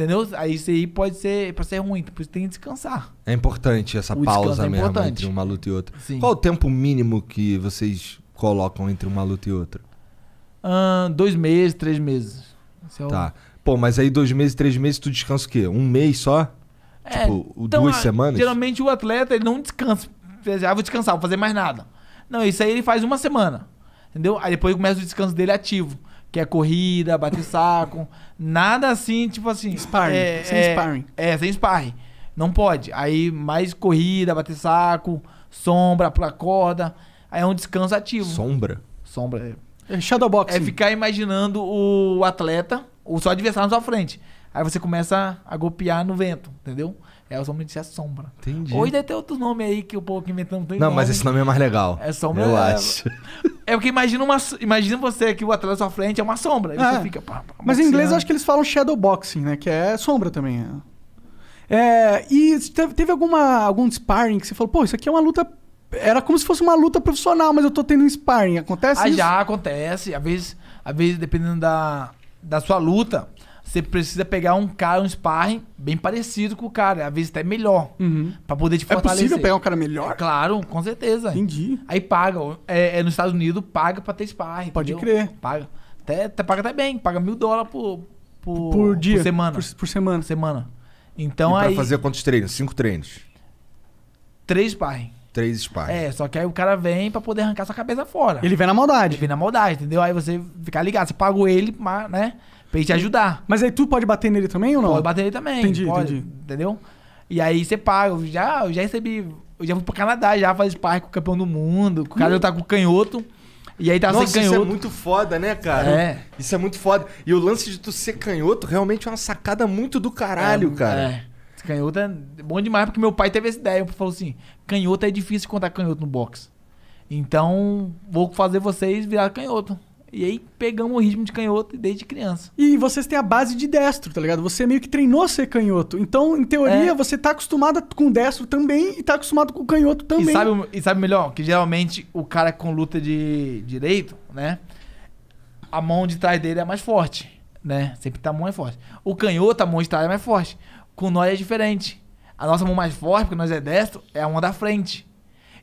Speaker 3: Entendeu? Aí isso aí pode ser, pode ser ruim, por isso tem que descansar.
Speaker 2: É importante essa o pausa é mesmo importante. entre uma luta e outra. Sim. Qual o tempo mínimo que vocês colocam entre uma luta e outra?
Speaker 3: Ah, dois meses, três meses. É tá.
Speaker 2: o... Pô, mas aí dois meses, três meses, tu descansa o quê? Um mês só?
Speaker 3: É, tipo, então, duas a, ah, semanas? Geralmente o atleta ele não descansa. Ah, vou descansar, vou fazer mais nada. Não, isso aí ele faz uma semana. Entendeu? Aí depois começa o descanso dele ativo. Que é corrida, bater saco. Nada assim, tipo assim. Sparring. É, sem é, sparring. É, sem sparring. Não pode. Aí mais corrida, bater saco, sombra, pula corda. Aí é um descanso ativo. Sombra? Sombra. É, é shadowboxing. É ficar imaginando o atleta, o seu adversário na sua frente. Aí você começa a golpear no vento, entendeu? É os homens de a sombra. Entendi. Ou ainda tem outros nomes aí que o povo que inventando tem Não, mas esse nome é mais legal. É sombra. Eu é... acho. É porque imagina, uma, imagina você que o atleta à sua frente é uma sombra. Aí é. você fica. Pá, pá, mas em inglês eu acho
Speaker 1: que eles falam shadowboxing, né? Que é sombra também. É, e teve alguma, algum sparring que você falou, pô, isso aqui é uma luta era como se fosse uma luta profissional, mas eu tô tendo um sparring. Acontece ah, isso? já
Speaker 3: acontece. Às vezes, às vezes dependendo da, da sua luta, você precisa pegar um cara, um sparring bem parecido com o cara, às vezes até melhor, uhum. para poder te fortalecer. É possível pegar um cara melhor? É, claro, com certeza. Entendi. Aí paga, é, é nos Estados Unidos paga para ter sparring. Pode entendeu? crer. Paga, até, até, paga até bem, paga mil dólares por, por, por dia, por semana, por, por semana, semana. Então e aí. Para fazer quantos treinos? Cinco treinos. Três sparring. Três sparring. É, só que aí o cara vem pra poder arrancar sua cabeça fora. Ele vem na maldade. Ele vem na maldade, entendeu? Aí você fica ligado. Você pagou ele, né? Pra ele te ajudar. Mas aí tu pode bater nele também ou não? Pode bater nele também. Entendi, pode, entendi. Entendeu? E aí você paga. Eu já, eu já recebi. Eu já fui pro Canadá, já fazer parte com o campeão do mundo. O cara hum. tá
Speaker 2: com canhoto.
Speaker 3: E aí tá sem canhoto. Isso é
Speaker 2: muito foda, né, cara? É.
Speaker 3: Isso é muito foda. E o lance de tu ser canhoto realmente é uma sacada muito do caralho, é, cara. É. Canhoto é bom demais, porque meu pai teve essa ideia. Ele falou assim: canhoto é difícil contar canhoto no box. Então, vou fazer vocês virar canhoto. E aí pegamos o ritmo de canhoto desde criança.
Speaker 1: E vocês têm a base de destro, tá ligado? Você meio que treinou ser canhoto. Então, em teoria, é. você tá acostumado com o destro também e tá acostumado com o canhoto também. E sabe,
Speaker 3: e sabe melhor? Que geralmente o cara com luta de direito, né? A mão de trás dele é mais forte, né? Sempre tá a mão é forte. O canhoto, a mão de trás é mais forte. Com nós é diferente. A nossa mão mais forte, porque nós é destro, é a mão da frente.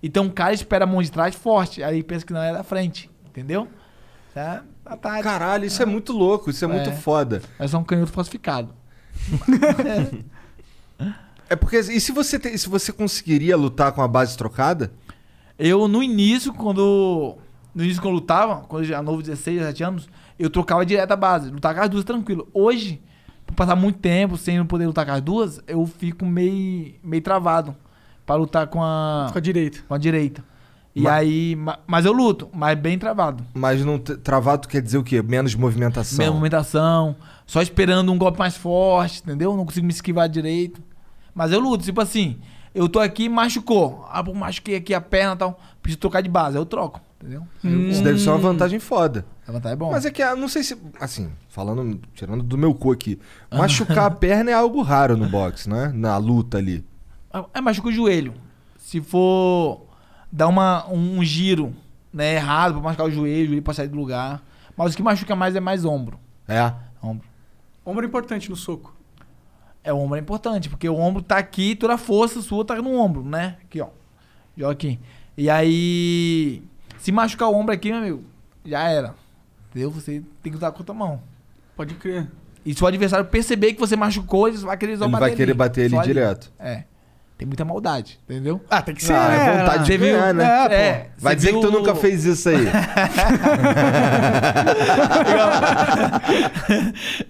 Speaker 3: Então o cara espera a mão de trás forte. Aí pensa que não é da frente, entendeu? É, Caralho, isso é, é muito louco, isso é, é. muito foda. Mas é um canhoto falsificado.
Speaker 2: é porque. E se você, te, se você conseguiria lutar com a base trocada? Eu,
Speaker 3: no início, quando. No início, quando eu lutava, quando eu já novo, 16, 17 anos, eu trocava direto a base. Lutar com as duas tranquilo. Hoje, por passar muito tempo sem não poder lutar com as duas, eu fico meio, meio travado para lutar com a. Com a direita. Com a direita. E mas, aí, mas eu luto, mas bem travado. Mas não travado quer dizer o quê? Menos movimentação. Menos movimentação, só esperando um golpe mais forte, entendeu? Não consigo me esquivar direito. Mas eu luto, tipo assim, eu tô aqui machucou. Ah, pô, machuquei aqui a perna e tal. Preciso trocar de base, eu troco, entendeu? Hum. Isso deve ser uma vantagem
Speaker 2: foda. A vantagem é bom. Mas é
Speaker 3: que, ah, não sei se,
Speaker 2: assim, falando, tirando do meu cu aqui, ah. machucar a perna é algo raro no boxe, né? Na luta ali.
Speaker 3: É, é machuca o joelho. Se for dá uma, um, um giro né, errado pra machucar o joelho, o pra sair do lugar. Mas o que machuca mais é mais ombro. É? Ombro. Ombro é importante no soco. É, o ombro é importante, porque o ombro tá aqui, toda a força sua tá no ombro, né? Aqui, ó. Joga aqui. E aí. Se machucar o ombro aqui, meu amigo, já era. Entendeu? Você tem que usar com a outra mão. Pode crer. E se o adversário perceber que você machucou, ele vai querer usar ele bater vai querer bater ele, ele direto. É. Tem muita maldade, entendeu? Ah, tem que ser. Ah, é né? vontade de viu, ganhar, né? né? É, é, Vai
Speaker 2: dizer viu... que tu nunca fez isso aí.
Speaker 3: Igual,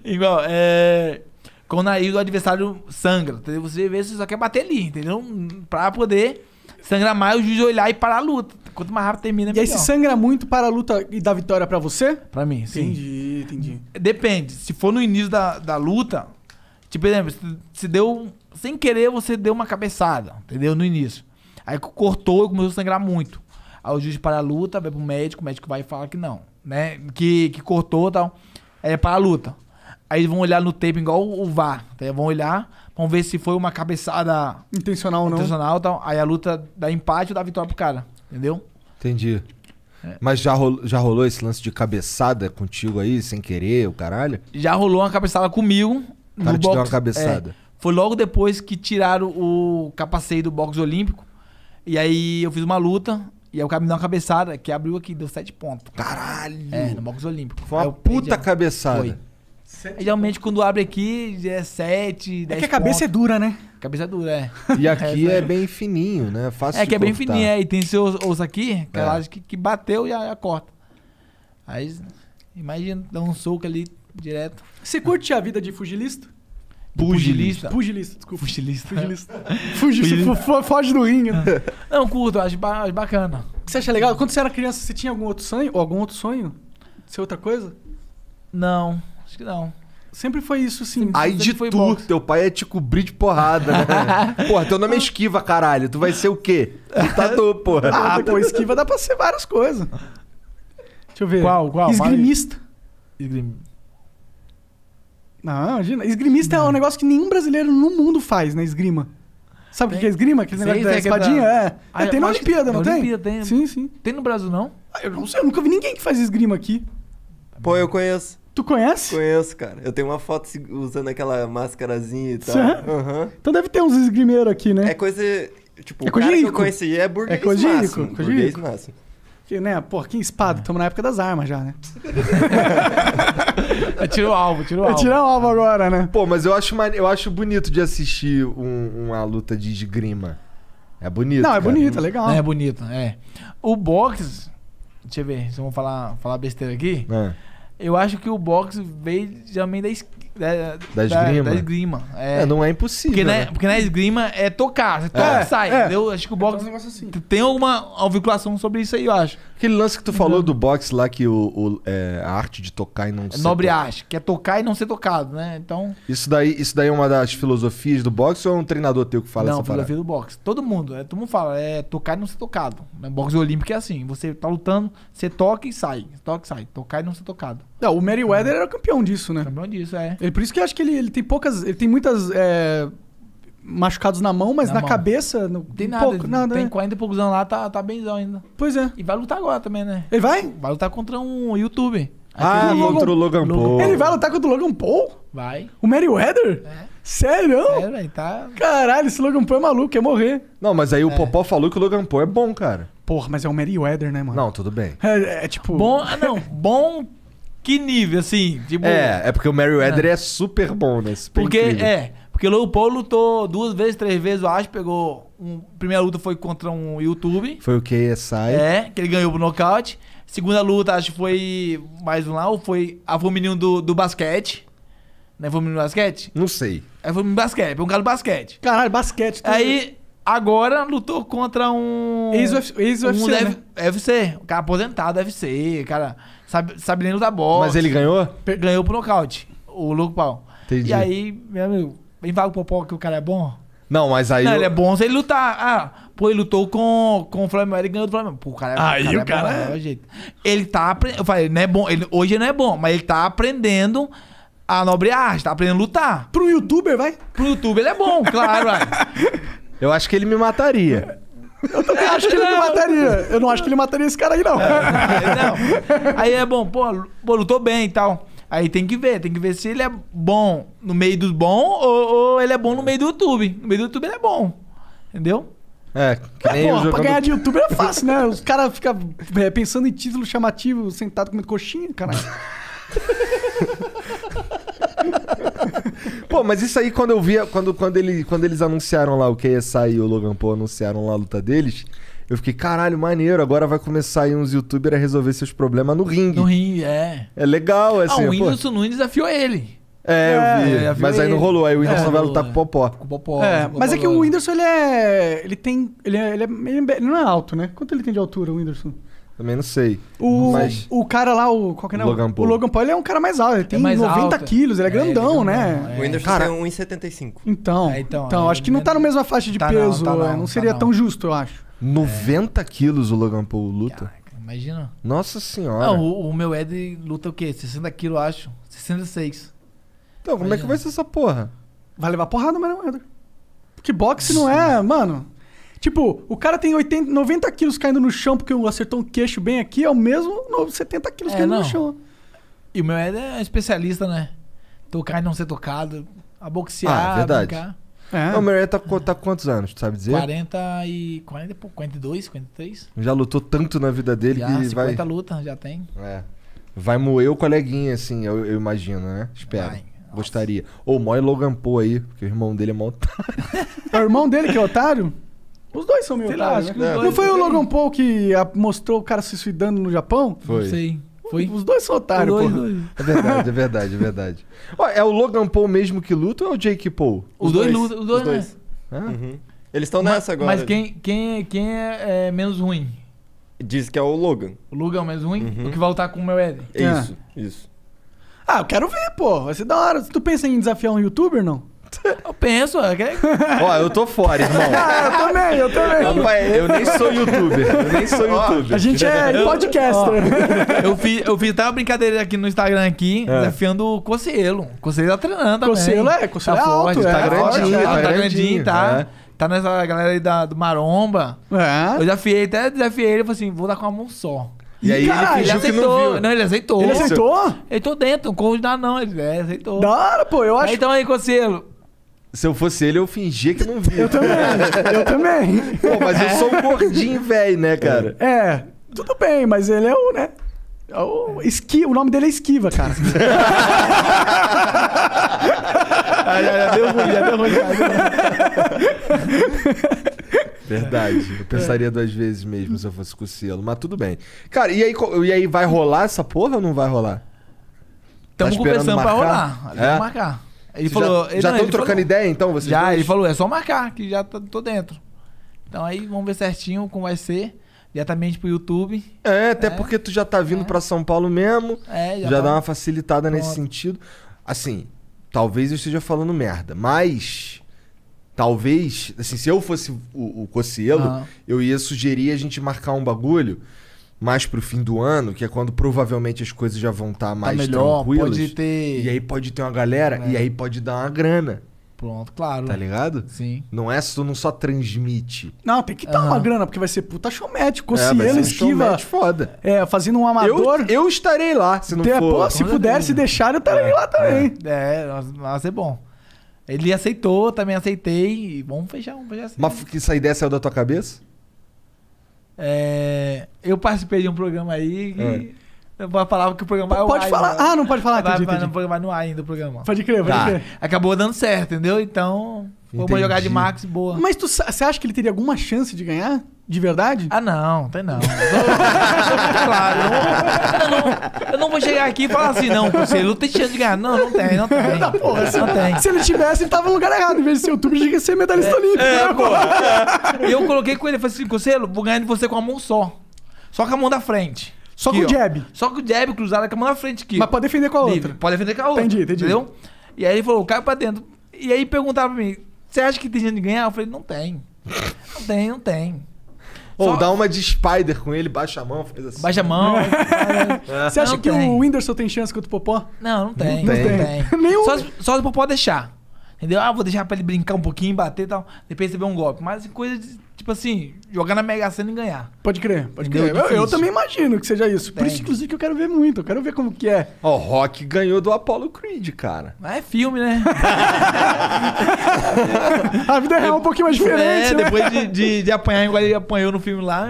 Speaker 3: Igual é, quando aí o adversário sangra, entendeu? você vê se só quer bater ali, entendeu? Pra poder sangrar mais, o juiz olhar e parar a luta. Quanto mais rápido termina, melhor. E aí se sangra muito, para a luta e dá vitória para você? Para mim, sim. Entendi, entendi. Depende. Se for no início da, da luta, Tipo, por exemplo, se deu. Sem querer, você deu uma cabeçada, entendeu? No início. Aí cortou e começou a sangrar muito. Aí o juiz para a luta, vai pro médico, o médico vai e fala que não, né? Que, que cortou e tal. Aí é para a luta. Aí eles vão olhar no tape igual o VAR. Tá? Vão olhar, vão ver se foi uma cabeçada. Intencional ou não. Intencional tal. Aí a luta dá empate ou dá vitória pro cara. Entendeu?
Speaker 2: Entendi. É. Mas já rolou, já rolou esse lance de cabeçada contigo aí, sem
Speaker 3: querer, o caralho? Já rolou uma cabeçada comigo. O cara no te deu uma cabeçada. É, foi logo depois que tiraram o capacete do boxe olímpico. E aí eu fiz uma luta. E aí o cara me deu uma cabeçada que abriu aqui, deu sete pontos. Caralho! É, no boxe olímpico. Foi uma puta cabeçada. Foi. Sete Geralmente quando abre aqui é sete é dez. É que a cabeça é pontos. é dura, né? cabeça é dura, é. E é, aqui é, é
Speaker 2: bem fininho, né? Fácil É que é cortar. bem fininho, é.
Speaker 3: E tem seus osso aqui, que, é. que, que bateu e já, corta. Aí, imagina, dá um soco ali, direto. Você curte a vida de pugilista? Pugilista. Pugilista, desculpa.
Speaker 1: Fugilista. Pugilista. Fugilista. Foge do ringue. É. Não, curto, acho, ba acho bacana. O que você acha legal? Quando você era criança, você tinha algum outro sonho? Ou algum outro sonho? Ser outra coisa? Não, acho que não. Sempre foi isso, sim. Aí de tu, boxe.
Speaker 2: teu pai é te cobrir de porrada, né? porra, teu nome é esquiva, caralho. Tu vai ser o quê? Lutador, porra. Ah, pô, esquiva
Speaker 1: dá pra ser várias coisas. Deixa eu ver. Qual, qual? Esgrimista. Esgrimista. Não, imagina. Esgrimista não. é um negócio que nenhum brasileiro no mundo faz, né? Esgrima. Sabe o que é esgrima? Aquele negócio da espadinha? É. Ah, é. Tem na Olimpíada, não tem? Olimpíada tem. Sim, sim. Tem no Brasil, não? Ah, eu não sei, eu nunca vi ninguém que faz esgrima aqui. Pô, eu conheço.
Speaker 2: Tu conhece? Conheço, cara. Eu tenho uma foto usando aquela máscarazinha e tal. Uhum.
Speaker 1: Então deve ter uns esgrimeiros aqui, né? É coisa. Tipo, é o cara que eu conheci é burguês é coisa burguês máximo. Que, né, pô, que espada, estamos é. na época das armas já, né?
Speaker 3: É, tira o alvo, tira o é, alvo. Tira
Speaker 2: o alvo agora, né? Pô, mas eu acho, eu acho bonito de assistir um, uma luta de esgrima.
Speaker 3: É bonito. Não, é cara. bonito, é legal. É, é bonito, é. O boxe. Deixa eu ver, se eu vou falar, falar besteira aqui. É. Eu acho que o boxe veio também da esquerda é, da, da esgrima. Da, esgrima. É. é. não é impossível. Porque, né? né? porque na né, esgrima é tocar, você toca, é, sai. É. Entendeu? Acho que o boxe. É um assim. Tem alguma vinculação
Speaker 2: sobre isso aí, eu acho. Aquele lance que tu falou uhum. do boxe lá, que o, o é, a arte de tocar e não é ser. Nobre arte,
Speaker 3: que é tocar e não ser tocado, né? Então.
Speaker 2: Isso daí, isso daí é uma das filosofias do boxe ou é um treinador teu que fala não, essa filosofia parada?
Speaker 3: do boxe. Todo mundo, é, todo mundo fala, é tocar e não ser tocado. No boxe olímpico é assim, você tá lutando, você toca e sai. Toca e sai. Tocar e não ser tocado. Não, o Merryweather é. era campeão disso, né? Campeão disso, é.
Speaker 1: Ele, por isso que eu acho que ele, ele tem poucas. Ele tem muitas. É, machucados na mão, mas na, na mão. cabeça. No,
Speaker 3: tem nada, pouco, nada. Tem né? 40 e poucos anos lá, tá, tá benzão ainda. Pois é. E vai lutar agora também, né? Ele vai? Vai lutar contra um YouTube. Ah, contra o Logan, Logan Paul. Ele vai
Speaker 1: lutar contra o Logan Paul? Vai. O Merryweather?
Speaker 3: É. Sério? Sério, é, tá...
Speaker 1: Caralho, esse Logan Paul é maluco, quer morrer. Não, mas aí o é. Popó falou que o Logan Paul é bom, cara. Porra, mas é o Merryweather, né, mano? Não, tudo bem. É, é tipo... Bom, ah, não, bom que nível, assim?
Speaker 3: Tipo... É, é
Speaker 2: porque o Meriwether é. é super bom nesse. Né? Porque, incrível. é,
Speaker 3: porque o Low Paul lutou duas vezes, três vezes, eu acho, pegou... Um, primeira luta foi contra um YouTube.
Speaker 2: Foi o KSI.
Speaker 3: É, que ele ganhou pro nocaute. Segunda luta, acho que foi mais um lá, ou foi... a foi o menino do, do basquete. Não é foi o menino do basquete? Não sei. É, foi o menino do basquete, foi é um cara do basquete. Caralho, basquete. Aí... Vendo? agora lutou contra um. Ex-UFC. Ex um né? UFC. Um cara aposentado, UFC, cara. Sabe, sabe nem lutar bola. Mas ele ganhou? Ganhou pro nocaute, o Luco Pau. Entendi. E aí, meu amigo, vem vago popó que o cara é bom.
Speaker 2: Não, mas aí. Não, eu... ele é
Speaker 3: bom se ele lutar. Ah, pô, ele lutou com, com o Flamengo, ele ganhou do Flamengo. Pô, o cara, é aí, o cara, o é cara é, bom, é... é jeito. Ele tá aprendendo. Eu falei, não é bom. Ele, hoje ele não é bom, mas ele tá aprendendo a nobre arte, tá aprendendo a lutar. Pro youtuber, vai? Pro youtuber ele é bom, claro, vai.
Speaker 2: Eu acho que ele me mataria.
Speaker 3: Eu também acho que não. ele mataria. Eu não acho que ele mataria esse cara aí, não. É, não. Aí é bom, pô, pô, lutou bem e tal. Aí tem que ver, tem que ver se ele é bom no meio do bom ou, ou ele é bom no meio do YouTube. No meio do YouTube ele é bom. Entendeu?
Speaker 2: É, que nem é, jogando... pra ganhar de
Speaker 3: YouTube é fácil, né? Os
Speaker 1: caras ficam é, pensando em título chamativo, sentado comendo coxinha, caralho. Pô, mas isso aí quando eu via, quando, quando, ele, quando eles
Speaker 2: anunciaram lá o KSI e o Logan Paul anunciaram lá a luta deles, eu fiquei, caralho, maneiro, agora vai começar aí uns youtubers a resolver seus problemas no ringue. No ringue, é. É legal, ah, assim. Ah, o Whindersson
Speaker 3: Nunes desafiou ele. É, é, eu vi. Mas aí ele. não rolou. Aí o é, Whindersson é, vai lutar com o Popó. Com o Popó. É, mas é que o
Speaker 1: Whindersson, ele é... Ele tem... Ele, é, ele, é, é, ele, não é alto, né? Quanto ele tem de altura, o Whindersson? Também não sei. O, mas... o cara lá, o. Qual que é o Logan Paul? O Logan Paul ele é um cara mais alto, ele é tem é 90 alto. quilos, ele é, é grandão, ele é né? É. O Whindersson cara, tem 1,75. Então, é, então, então é, acho que não tá na mesma faixa
Speaker 3: de tá peso. Tá não, tá não, não
Speaker 1: seria tá tão não. justo, eu acho. 90 quilos o Logan
Speaker 2: Paul luta. Caraca, imagina. Nossa senhora. Não,
Speaker 3: o, o meu Ed luta o quê? 60 quilos, acho. 66. Então, imagina. como é que vai ser essa porra? Vai levar porrada, mas não, Ed.
Speaker 1: Porque boxe não é, mano. Tipo, o cara tem 80, 90 quilos caindo no chão porque
Speaker 3: acertou um queixo bem aqui, é o mesmo 70 quilos é, caindo não. no chão. E o meu Ed é, é especialista, né? Tocar e não ser tocado, a boxear, ah, é verdade. brincar. É. o meu
Speaker 2: Ed tá, tá quantos anos, tu sabe dizer?
Speaker 3: 40 e... 40 e 42, 53.
Speaker 2: Já lutou tanto na vida dele já, que 50 vai... 50
Speaker 3: luta, já tem. É.
Speaker 2: Vai moer o coleguinha, assim, eu, eu imagino, né? Espero. Vai. Gostaria. Ou oh, o Logan Paul aí, porque o irmão dele é mó otário.
Speaker 1: é o irmão dele que é otário? Os dois são meio otários. Né? Não foi o Logan Paul que mostrou o cara se suicidando no Japão? Foi. Não sei. Foi? Os dois são otários, dois, pô. dois. É verdade, é
Speaker 2: verdade, é verdade. é o Logan Paul mesmo que luta ou é o Jake Paul? Os dois, dois. lutam- os dois, Os dois.
Speaker 3: né? Uhum. Eles estão nessa agora. Mas quem, quem, quem é, é menos ruim? Diz que é o Logan. O Logan é o menos ruim? Uhum. O que vai lutar com o meu Eden? É. Isso, isso.
Speaker 1: Ah, eu quero ver, pô. Vai ser da hora. Tu pensa em desafiar um youtuber, não?
Speaker 3: Eu penso, ok? É é- ó, eu tô fora, irmão. Ah, eu também, eu também. Rapaz, eu nem sou youtuber. Eu nem sou youtuber. A gente é podcaster. eu fiz, eu fiz até uma brincadeira aqui no Instagram aqui, é. desafiando o Cocielo. O Cocielo tá treinando também. Cocielo é, tá Cocielo tá é forte, alto, tá é. grandinho, tá, tá é. grandinho, tá. É. Tá nessa galera aí da, do Maromba. É. Eu desafiei, até desafiei ele, falei assim, vou dar com a mão só. E aí Cara, ele, ele aceitou. Não, não, ele aceitou. Ele aceitou? Ele tô dentro, não convidar não, ele é, aceitou. Da hora, pô, eu acho. Aí,
Speaker 2: então aí, Conselho, se eu fosse ele, eu fingia que não via. Eu também, eu
Speaker 1: também. Pô, mas eu sou um gordinho velho, né,
Speaker 2: cara?
Speaker 3: É, é,
Speaker 1: tudo bem, mas ele é o, né? É o, esqui, o nome dele é Esquiva, cara.
Speaker 3: ah, já, já deu ruim, já deu ruim.
Speaker 2: Verdade. Eu pensaria duas vezes mesmo se eu fosse com o Cielo, mas tudo bem. Cara, e aí, e aí vai rolar essa porra ou não vai rolar? Estamos tá conversando marcar? pra rolar. É? Vamos marcar.
Speaker 3: Ele falou. Já, estão trocando falou, ideia, então? já, dois? ele falou, é só marcar, que já tô, tá tô dentro. Então aí vamos ver certinho como vai ser diretamente pro YouTube. É, até é, porque tu já tá vindo é. para São Paulo mesmo. É, já, já dá tá. uma
Speaker 2: facilitada Pronto. nesse sentido. Assim, talvez eu esteja falando merda, mas talvez, assim, se eu fosse o, o Cocielo, uhum. eu ia sugerir a gente marcar um bagulho mais pro fim do ano, que é quando provavelmente as coisas já vão estar tá, tá mais tá melhor, tranquilas. Pode ter... E aí pode ter uma galera, é. e aí pode dar uma grana. Pronto, claro. Tá ligado? Sim. Não é só, não só transmite.
Speaker 1: Não, tem que dar uhum. uma grana, porque vai ser puta showmatch. É, se é, esquiva. foda. É, fazendo um amador. Eu, eu estarei lá, se não tem, for. Pô, se puder, se deixar, eu
Speaker 3: estarei é, lá também. É, é mas é bom. Ele aceitou, também aceitei. vamos fechar, vamos fechar assim.
Speaker 2: Mas essa ideia saiu da tua cabeça?
Speaker 3: É, eu participei de um programa aí que. É. Eu falava que o programa vai. Pode falar. Ainda. Ah, não pode falar, acredito. Vai, não, programa no ar ainda o programa. Pode crer, pode tá. crer. Acabou dando certo, entendeu? Então, vou jogar de Max boa.
Speaker 1: Mas você acha que ele teria alguma chance de ganhar? De verdade? Ah, não, tem não.
Speaker 3: claro, eu não, eu, não vou chegar aqui e falar assim, não, Conselho, não tem chance de ganhar. Não, não tem, não tem. Tá, não, porra, se, tem. Se ele tivesse,
Speaker 1: ele tava no lugar errado. Em vez de ser YouTube, tinha ia ser medalhista é, olímpico. É,
Speaker 3: né, E eu coloquei com ele, falei assim, Conselho, vou ganhar de você com a mão só. Só com a mão da frente. Só aqui, com o jab? Ó. Só com o jab cruzado com a mão da frente aqui. Mas pode defender com a outra. Pode defender com a outra. Entendi, entendi. Entendeu? E aí ele falou, cai pra dentro. E aí perguntava pra mim, você acha que tem chance de ganhar? Eu falei, não tem. Não tem, não tem. Ou Só... dá
Speaker 2: uma de Spider com ele,
Speaker 3: baixa a mão, faz assim. Baixa a mão. É. É. Você acha não que tem. o Whindersson tem chance contra o Popó? Não, não tem. Não, não tem. tem. Nenhum... Só, só se o Popó deixar. Entendeu? Ah, vou deixar pra ele brincar um pouquinho, bater e tal. Depois receber um golpe. Mas coisa de tipo assim, jogar na Mega Sena e ganhar.
Speaker 1: Pode crer, pode Entendeu? crer. Eu, eu, também imagino que seja isso. Por isso, inclusive, que eu quero ver muito. Eu quero ver como que é.
Speaker 2: Ó, o Rock ganhou do Apollo
Speaker 3: Creed, cara. Mas ah, é filme, né? a vida real é um pouquinho mais é, diferente. É, né? depois de, de, de apanhar igual ele apanhou no filme lá,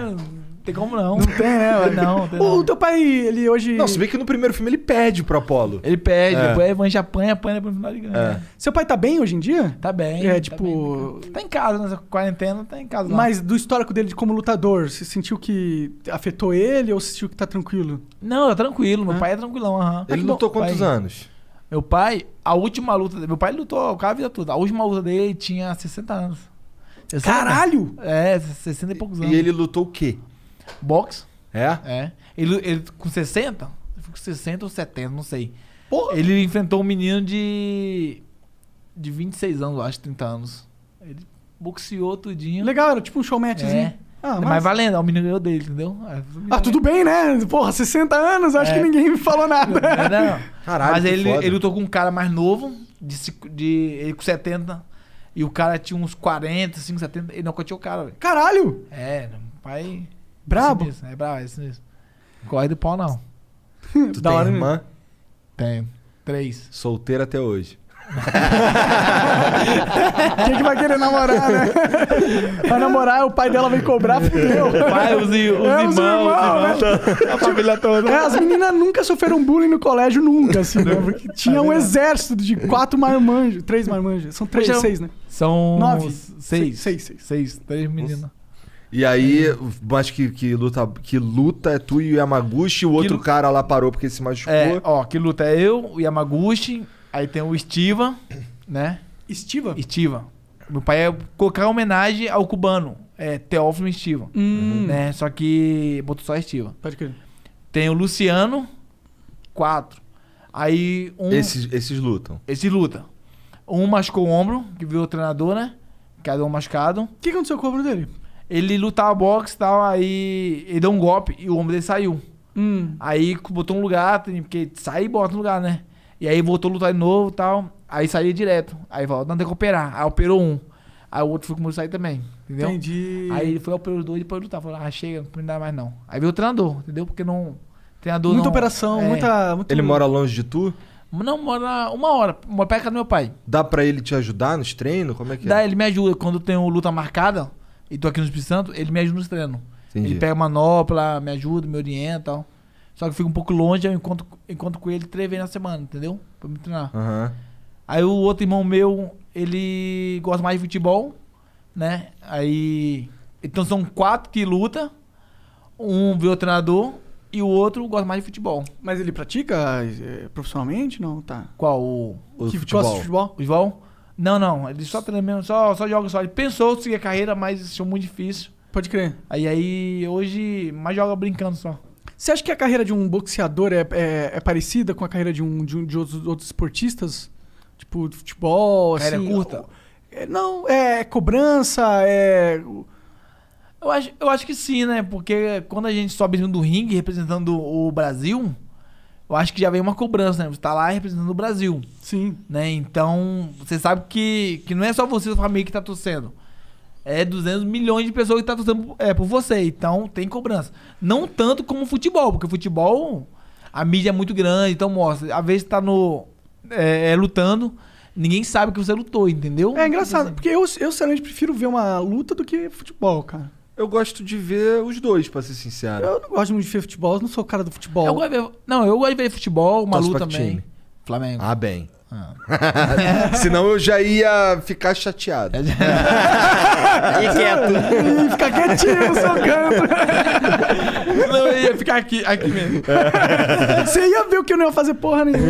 Speaker 3: tem como não. Não tem, né? não, tem
Speaker 2: o não. teu pai, ele hoje. Não, se bem que no primeiro filme ele pede pro Apolo. Ele pede, é. depois é
Speaker 1: Evanja apanha, apanha pro final de ganha. É. Seu pai tá bem hoje em dia? Tá bem. É, tipo. Tá, bem, tipo-
Speaker 3: tá em casa nessa
Speaker 1: quarentena,
Speaker 3: tá em casa. Mas
Speaker 1: do histórico dele de como lutador, você sentiu que afetou ele ou sentiu que tá tranquilo?
Speaker 3: Não, tá tranquilo. Meu é. pai é tranquilão, aham. Ele ah, lutou bom, quantos pai... anos? Meu pai, a última luta dele. Meu pai lutou o cara a vida toda. A última luta dele tinha 60 anos. Caralho! É, 60 e poucos anos. E ele lutou o quê? Box. É? É. Ele, ele com 60? Ficou Com 60 ou 70, não sei. Porra. Ele enfrentou um menino de. de 26 anos, eu acho, 30 anos. Ele boxeou tudinho. Legal, era tipo um showmatchzinho. É. Ah, mas... mas valendo, o menino ganhou dele, entendeu? É, ah, tudo bem, né? Porra,
Speaker 1: 60 anos, acho é. que ninguém me falou nada. Não, não.
Speaker 3: Caralho, Mas ele, ele lutou com um cara mais novo, de, de, ele com 70, e o cara tinha uns 40, 5, 70, ele não nocauteou o cara, velho. Caralho! É, pai... Brabo? É isso é brabo, é isso mesmo. Corre do pau, não. Tu da tem hora, irmã? Tenho.
Speaker 1: Três.
Speaker 2: Solteira até hoje.
Speaker 3: Quem que vai querer namorar,
Speaker 1: né? Vai namorar, o pai dela vem cobrar, fudeu. O pai, os, os é, irmãos, os irmãos, irmãos né?
Speaker 3: a família toda. É, as
Speaker 1: meninas nunca sofreram bullying no colégio, nunca, assim, né? Porque tinha é um exército de quatro marmanjos, três marmanjos. São três, é seis, né? São... Nove. Seis.
Speaker 3: Seis, seis. Seis, três meninas.
Speaker 2: E aí, mas que, que, luta, que luta é tu e o Yamaguchi, o outro cara lá parou porque se é, machucou. É,
Speaker 3: ó, que luta é eu, o Yamaguchi, aí tem o Estiva, né? Estiva? Estiva. Meu pai é colocar homenagem ao cubano, é Teófilo Estiva, hum. uhum. né? Só que botou só Estiva. Pode crer. Tem o Luciano, quatro. Aí um... Esses, esses lutam? Esses lutam. Um machucou o ombro, que viu o treinador, né? Cada um machucado. O que aconteceu com o ombro dele? ele lutava boxe e tal, aí ele deu um golpe e o ombro dele saiu. Hum. Aí botou um lugar, porque sai e bota no lugar, né? E aí voltou a lutar de novo e tal. Aí saía direto. Aí volta, não tem que operar. Aí operou um. Aí o outro foi começou a sair também. Entendeu? Entendi. Aí ele foi operou os dois e depois lutar. Falou, ah, chega, não dá mais não. Aí veio o treinador, entendeu? Porque não. Treinador muita não, operação, é... muita, Ele mora
Speaker 2: longe de tu? Não,
Speaker 3: mora uma hora, uma perto do meu pai.
Speaker 2: Dá pra ele te ajudar nos treinos? Como é que é? Dá, é?
Speaker 3: ele me ajuda quando tem luta marcada e tô aqui no Espírito Santo, ele me ajuda nos treinos. Entendi. Ele pega manopla, me ajuda, me orienta e tal. Só que eu fico um pouco longe, eu encontro, encontro com ele três vezes na semana, entendeu? Pra me treinar. Uhum. Aí o outro irmão meu, ele gosta mais de futebol, né? Aí. Então são quatro que luta. Um vê o treinador e o outro gosta mais de futebol. Mas ele pratica é, profissionalmente, não? Tá. Qual? O, o que futebol. Gosta de futebol? O futebol? Não, não. Ele só treinando, só, só joga só. Ele pensou em seguir a carreira, mas isso é muito difícil. Pode crer. Aí, aí hoje, mais joga brincando só.
Speaker 1: Você acha que a carreira de um boxeador é, é, é parecida com a carreira de, um, de, um, de outros, outros esportistas? Tipo, futebol, carreira assim? curta? É, não, é, é
Speaker 3: cobrança, é... Eu acho, eu acho que sim, né? Porque quando a gente sobe do ringue representando o Brasil eu acho que já vem uma cobrança, né? Você tá lá representando o Brasil. Sim. Né? Então, você sabe que, que não é só você e sua família que tá torcendo. É 200 milhões de pessoas que tá torcendo é, por você. Então, tem cobrança. Não tanto como futebol, porque futebol, a mídia é muito grande, então mostra. Às vezes tá no... É, é, lutando, ninguém sabe que você lutou, entendeu? É engraçado, porque eu, eu sinceramente prefiro ver uma luta do que futebol, cara eu gosto de ver os dois, pra ser sincero. Eu não
Speaker 2: gosto muito de ver futebol, eu não sou o cara do futebol.
Speaker 3: Eu gosto de ver, não, eu gosto de ver futebol, Malu também. Time.
Speaker 2: Flamengo. Ah, bem. Ah. Senão eu já ia ficar chateado. É.
Speaker 1: e quieto. Ia ficar quietinho no seu canto.
Speaker 3: Não, eu ia ficar aqui, aqui mesmo.
Speaker 1: Você ia ver o que eu não ia fazer porra nenhuma.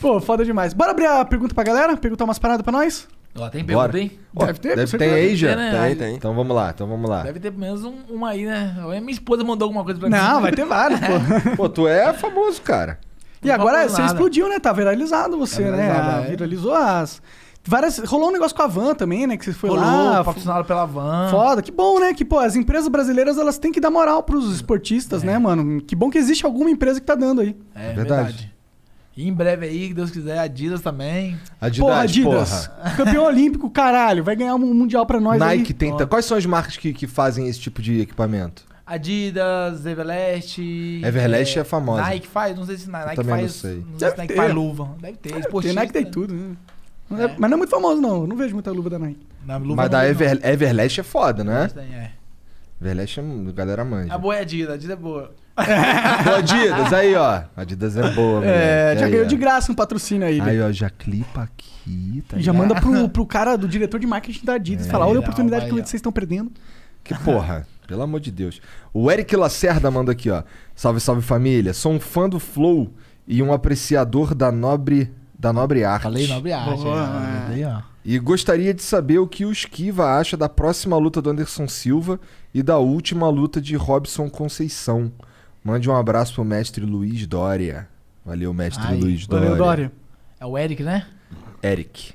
Speaker 1: Pô, foda demais. Bora abrir a pergunta pra galera? Perguntar umas paradas pra nós?
Speaker 3: Lá tem Bora. pergunta,
Speaker 2: hein? deve ter, deve ter aí, já. Né? Tem, tem. Então vamos lá, então vamos lá. Deve
Speaker 3: ter pelo menos um, uma aí, né? Minha esposa mandou alguma coisa pra mim. Não, vai ter
Speaker 2: vários, pô. pô, tu é famoso, cara.
Speaker 1: E agora você nada. explodiu, né? Tá viralizado você, é né? viralizado, né? É. Viralizou as. Várias... Rolou um negócio com a Van também, né? Que você foi Rolou, lá.
Speaker 3: patrocinado f... pela Van. Foda,
Speaker 1: que bom, né? Que, pô, as empresas brasileiras elas têm que dar moral pros esportistas, é. né, mano? Que bom que existe alguma empresa que tá dando aí.
Speaker 3: É, é verdade. verdade. E em breve aí, que Deus quiser, Adidas também. Adidas, porra, Adidas. Porra. Campeão olímpico, caralho. Vai ganhar um mundial pra nós Nike aí. tenta.
Speaker 2: Quais são as marcas que, que fazem esse tipo de equipamento?
Speaker 3: Adidas, Everlast. Everlast é, é famosa. Nike faz, não sei se Nike faz. Não sei. Não sei se Nike faz luva. Deve ter. Tem Nike tem tudo,
Speaker 1: né? é. É, mas não é muito famoso, não. não vejo muita luva da Nike. Não, luva mas da Ever,
Speaker 2: Everlast é foda, né? Everlast é. Everlast é. Galera manja. A
Speaker 1: boa é Adidas, a Adidas é boa. Do Adidas, aí
Speaker 2: ó. Adidas é boa, É, já Aí, ganhou ó. de
Speaker 1: graça um patrocínio aí. Aí ó, já clipa aqui, tá E já manda pro, pro cara do diretor de marketing da Adidas é, falar: olha a oportunidade que aí, vocês estão perdendo.
Speaker 2: Que porra. Pelo amor de Deus. O Eric Lacerda manda aqui, ó. Salve, salve família. Sou um fã do Flow e um apreciador da nobre, da nobre arte. Falei nobre arte. Boa. Né? Aí, ó. E gostaria de saber o que o Esquiva acha da próxima luta do Anderson Silva e da última luta de Robson Conceição. Mande um abraço pro mestre Luiz Dória. Valeu, mestre Ai, Luiz Dória. Valeu, Dória.
Speaker 3: É o Eric, né? Eric.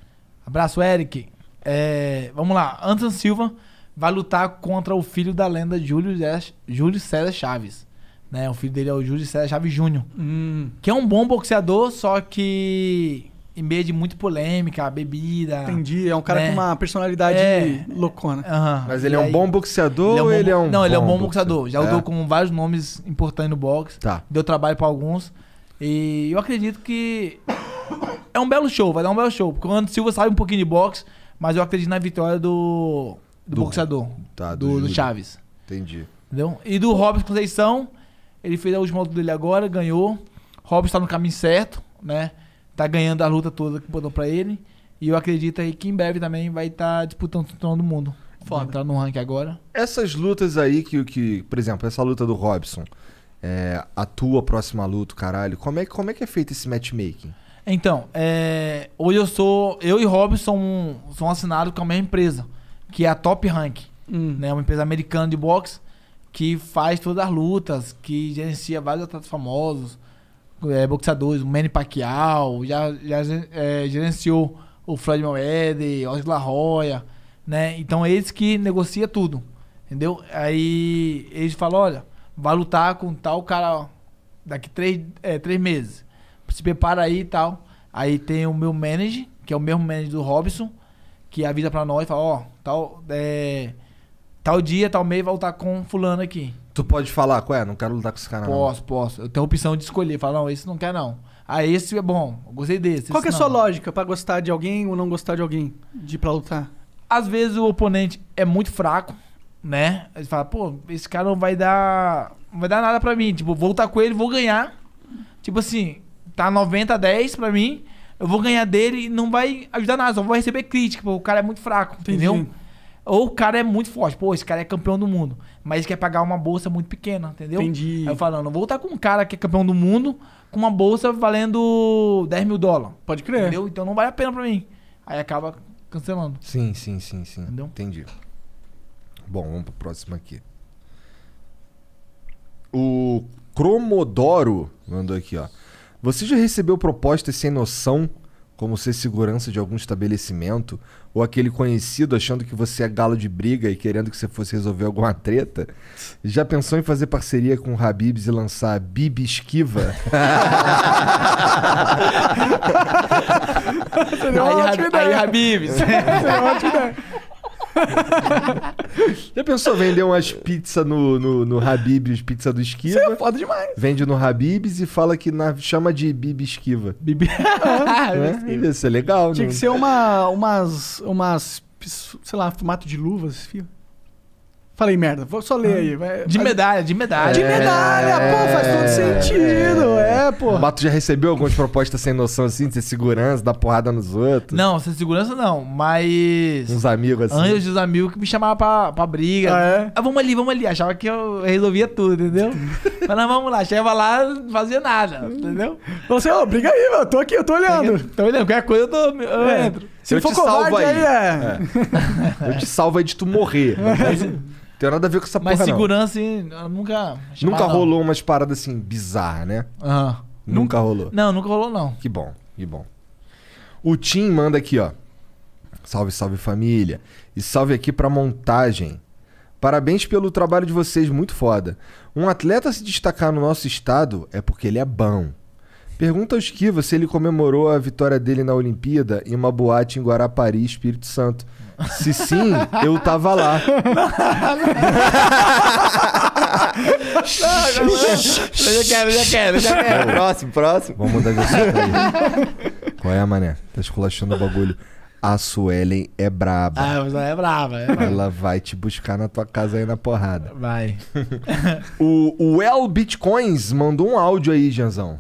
Speaker 3: Abraço, Eric. É, vamos lá. Anderson Silva vai lutar contra o filho da lenda Júlio, Júlio César Chaves. Né? O filho dele é o Júlio César Chaves Júnior. Hum. Que é um bom boxeador, só que em meio de muito polêmica, bebida. Entendi, é um cara né? com uma personalidade é, loucona. Uhum. Mas ele é, aí, ele é um bom boxeador ou ele é um. Não, ele é um bom boxeador. Já andou é. com vários nomes importantes no boxe. Tá. Deu trabalho para alguns. E eu acredito que. é um belo show, vai dar um belo show. Porque o Anderson Silva sabe um pouquinho de boxe, mas eu acredito na vitória do. Do, do boxeador. Tá, do, do, do Chaves. Entendi. Entendeu? E do Robson Conceição, ele fez a última luta dele agora, ganhou. Robson está no caminho certo, né? tá ganhando a luta toda que botou pra ele. E eu acredito aí que em breve também vai estar tá disputando o trono do mundo. Foda. entrar no ranking agora.
Speaker 2: Essas lutas aí que, que por exemplo, essa luta do Robson, é, a tua próxima luta, caralho, como é, como é que é feito esse matchmaking?
Speaker 3: Então, é, hoje eu sou. Eu e Robson são assinados com a mesma empresa, que é a Top Rank. Hum. Né, uma empresa americana de boxe que faz todas as lutas, que gerencia vários atletas famosos é, boxeadores, o Manny Pacquiao, já, já é, gerenciou o Floyd Mayweather, Oz La Roya, né? Então é eles que negocia tudo, entendeu? Aí eles falam, olha, vai lutar com tal cara daqui três, é, três meses. Se prepara aí e tal. Aí tem o meu manager, que é o mesmo manager do Robson, que avisa pra nós, fala, ó, oh, tal, é, tal dia, tal mês vai lutar com fulano aqui. Tu pode falar, qual é? Não quero lutar com esse cara. Posso, não. posso. Eu tenho a opção de escolher. Falar, não, esse não quer, não. Ah, esse é bom. Eu gostei desse. Qual que é a sua lógica para gostar de alguém ou não gostar de alguém? De pra lutar? Às vezes o oponente é muito fraco, né? Ele fala, pô, esse cara não vai dar. Não vai dar nada pra mim. Tipo, vou lutar com ele, vou ganhar. Tipo assim, tá 90 a 10 pra mim. Eu vou ganhar dele e não vai ajudar nada, só vou receber crítica, porque o cara é muito fraco, Entendi. entendeu? Ou o cara é muito forte, pô, esse cara é campeão do mundo, mas quer pagar uma bolsa muito pequena, entendeu? Entendi. Aí eu falando, vou estar com um cara que é campeão do mundo com uma bolsa valendo 10 mil dólares. Pode crer. Entendeu? Então não vale a pena pra mim. Aí acaba cancelando.
Speaker 2: Sim, sim, sim, sim. Entendeu? Entendi. Bom, vamos pro próximo aqui. O Cromodoro mandou aqui, ó. Você já recebeu propostas sem noção como ser segurança de algum estabelecimento, ou aquele conhecido achando que você é galo de briga e querendo que você fosse resolver alguma treta, já pensou em fazer parceria com o Habibs e lançar Bibi Esquiva? aí, ótima Aí, Habibs. Já pensou vender umas pizzas no, no, no Habib's, pizza do Esquiva? Isso é foda demais. Vende no Habib's e fala que na, chama de Bibi Esquiva. Bibi... Ah, né? Isso é legal, Tinha não? que ser
Speaker 1: uma, umas, umas, sei lá, formato de luvas, fio. Falei merda, vou só ler ah. aí. Vai,
Speaker 2: de
Speaker 3: medalha, de medalha. De medalha, é... pô, faz é. todo sentido.
Speaker 2: É, pô. O Bato já recebeu algumas propostas sem noção assim, de ser segurança, dar porrada nos outros?
Speaker 3: Não, sem segurança não, mas. Uns
Speaker 2: amigos assim. Anjos
Speaker 3: dos amigos que me chamavam pra, pra briga. Ah, é? ah, vamos ali, vamos ali. Achava que eu resolvia tudo, entendeu? mas não, vamos lá. Chegava lá, não fazia nada, hum. entendeu? Você, ó, oh, briga aí, mano. Tô aqui, eu tô olhando. Tô olhando, qualquer coisa eu, tô, eu é. entro. Se eu for te salvo aí. aí é.
Speaker 2: É. Eu te salvo aí de tu morrer. Mas, tem nada a ver com essa Mas porra, não.
Speaker 3: segurança e- nunca. Nunca não. rolou
Speaker 2: umas paradas assim bizarras, né? Aham. Nunca rolou.
Speaker 3: Não, nunca rolou, não.
Speaker 2: Que bom, que bom. O Tim manda aqui, ó. Salve, salve família. E salve aqui pra montagem. Parabéns pelo trabalho de vocês, muito foda. Um atleta se destacar no nosso estado é porque ele é bom. Pergunta ao Esquiva se ele comemorou a vitória dele na Olimpíada em uma boate em Guarapari, Espírito Santo, se sim, eu tava lá. não, não,
Speaker 3: não. Eu já quero, já quero, já quero. Próximo,
Speaker 2: próximo. Vamos mudar de assunto aí. Qual é a mané? Tá esculachando o bagulho. A Suelen é braba. Ah,
Speaker 3: mas ela é braba, é
Speaker 2: braba. Ela vai te buscar na tua casa aí na porrada. Vai. o, o El Bitcoins mandou um áudio aí, Janzão.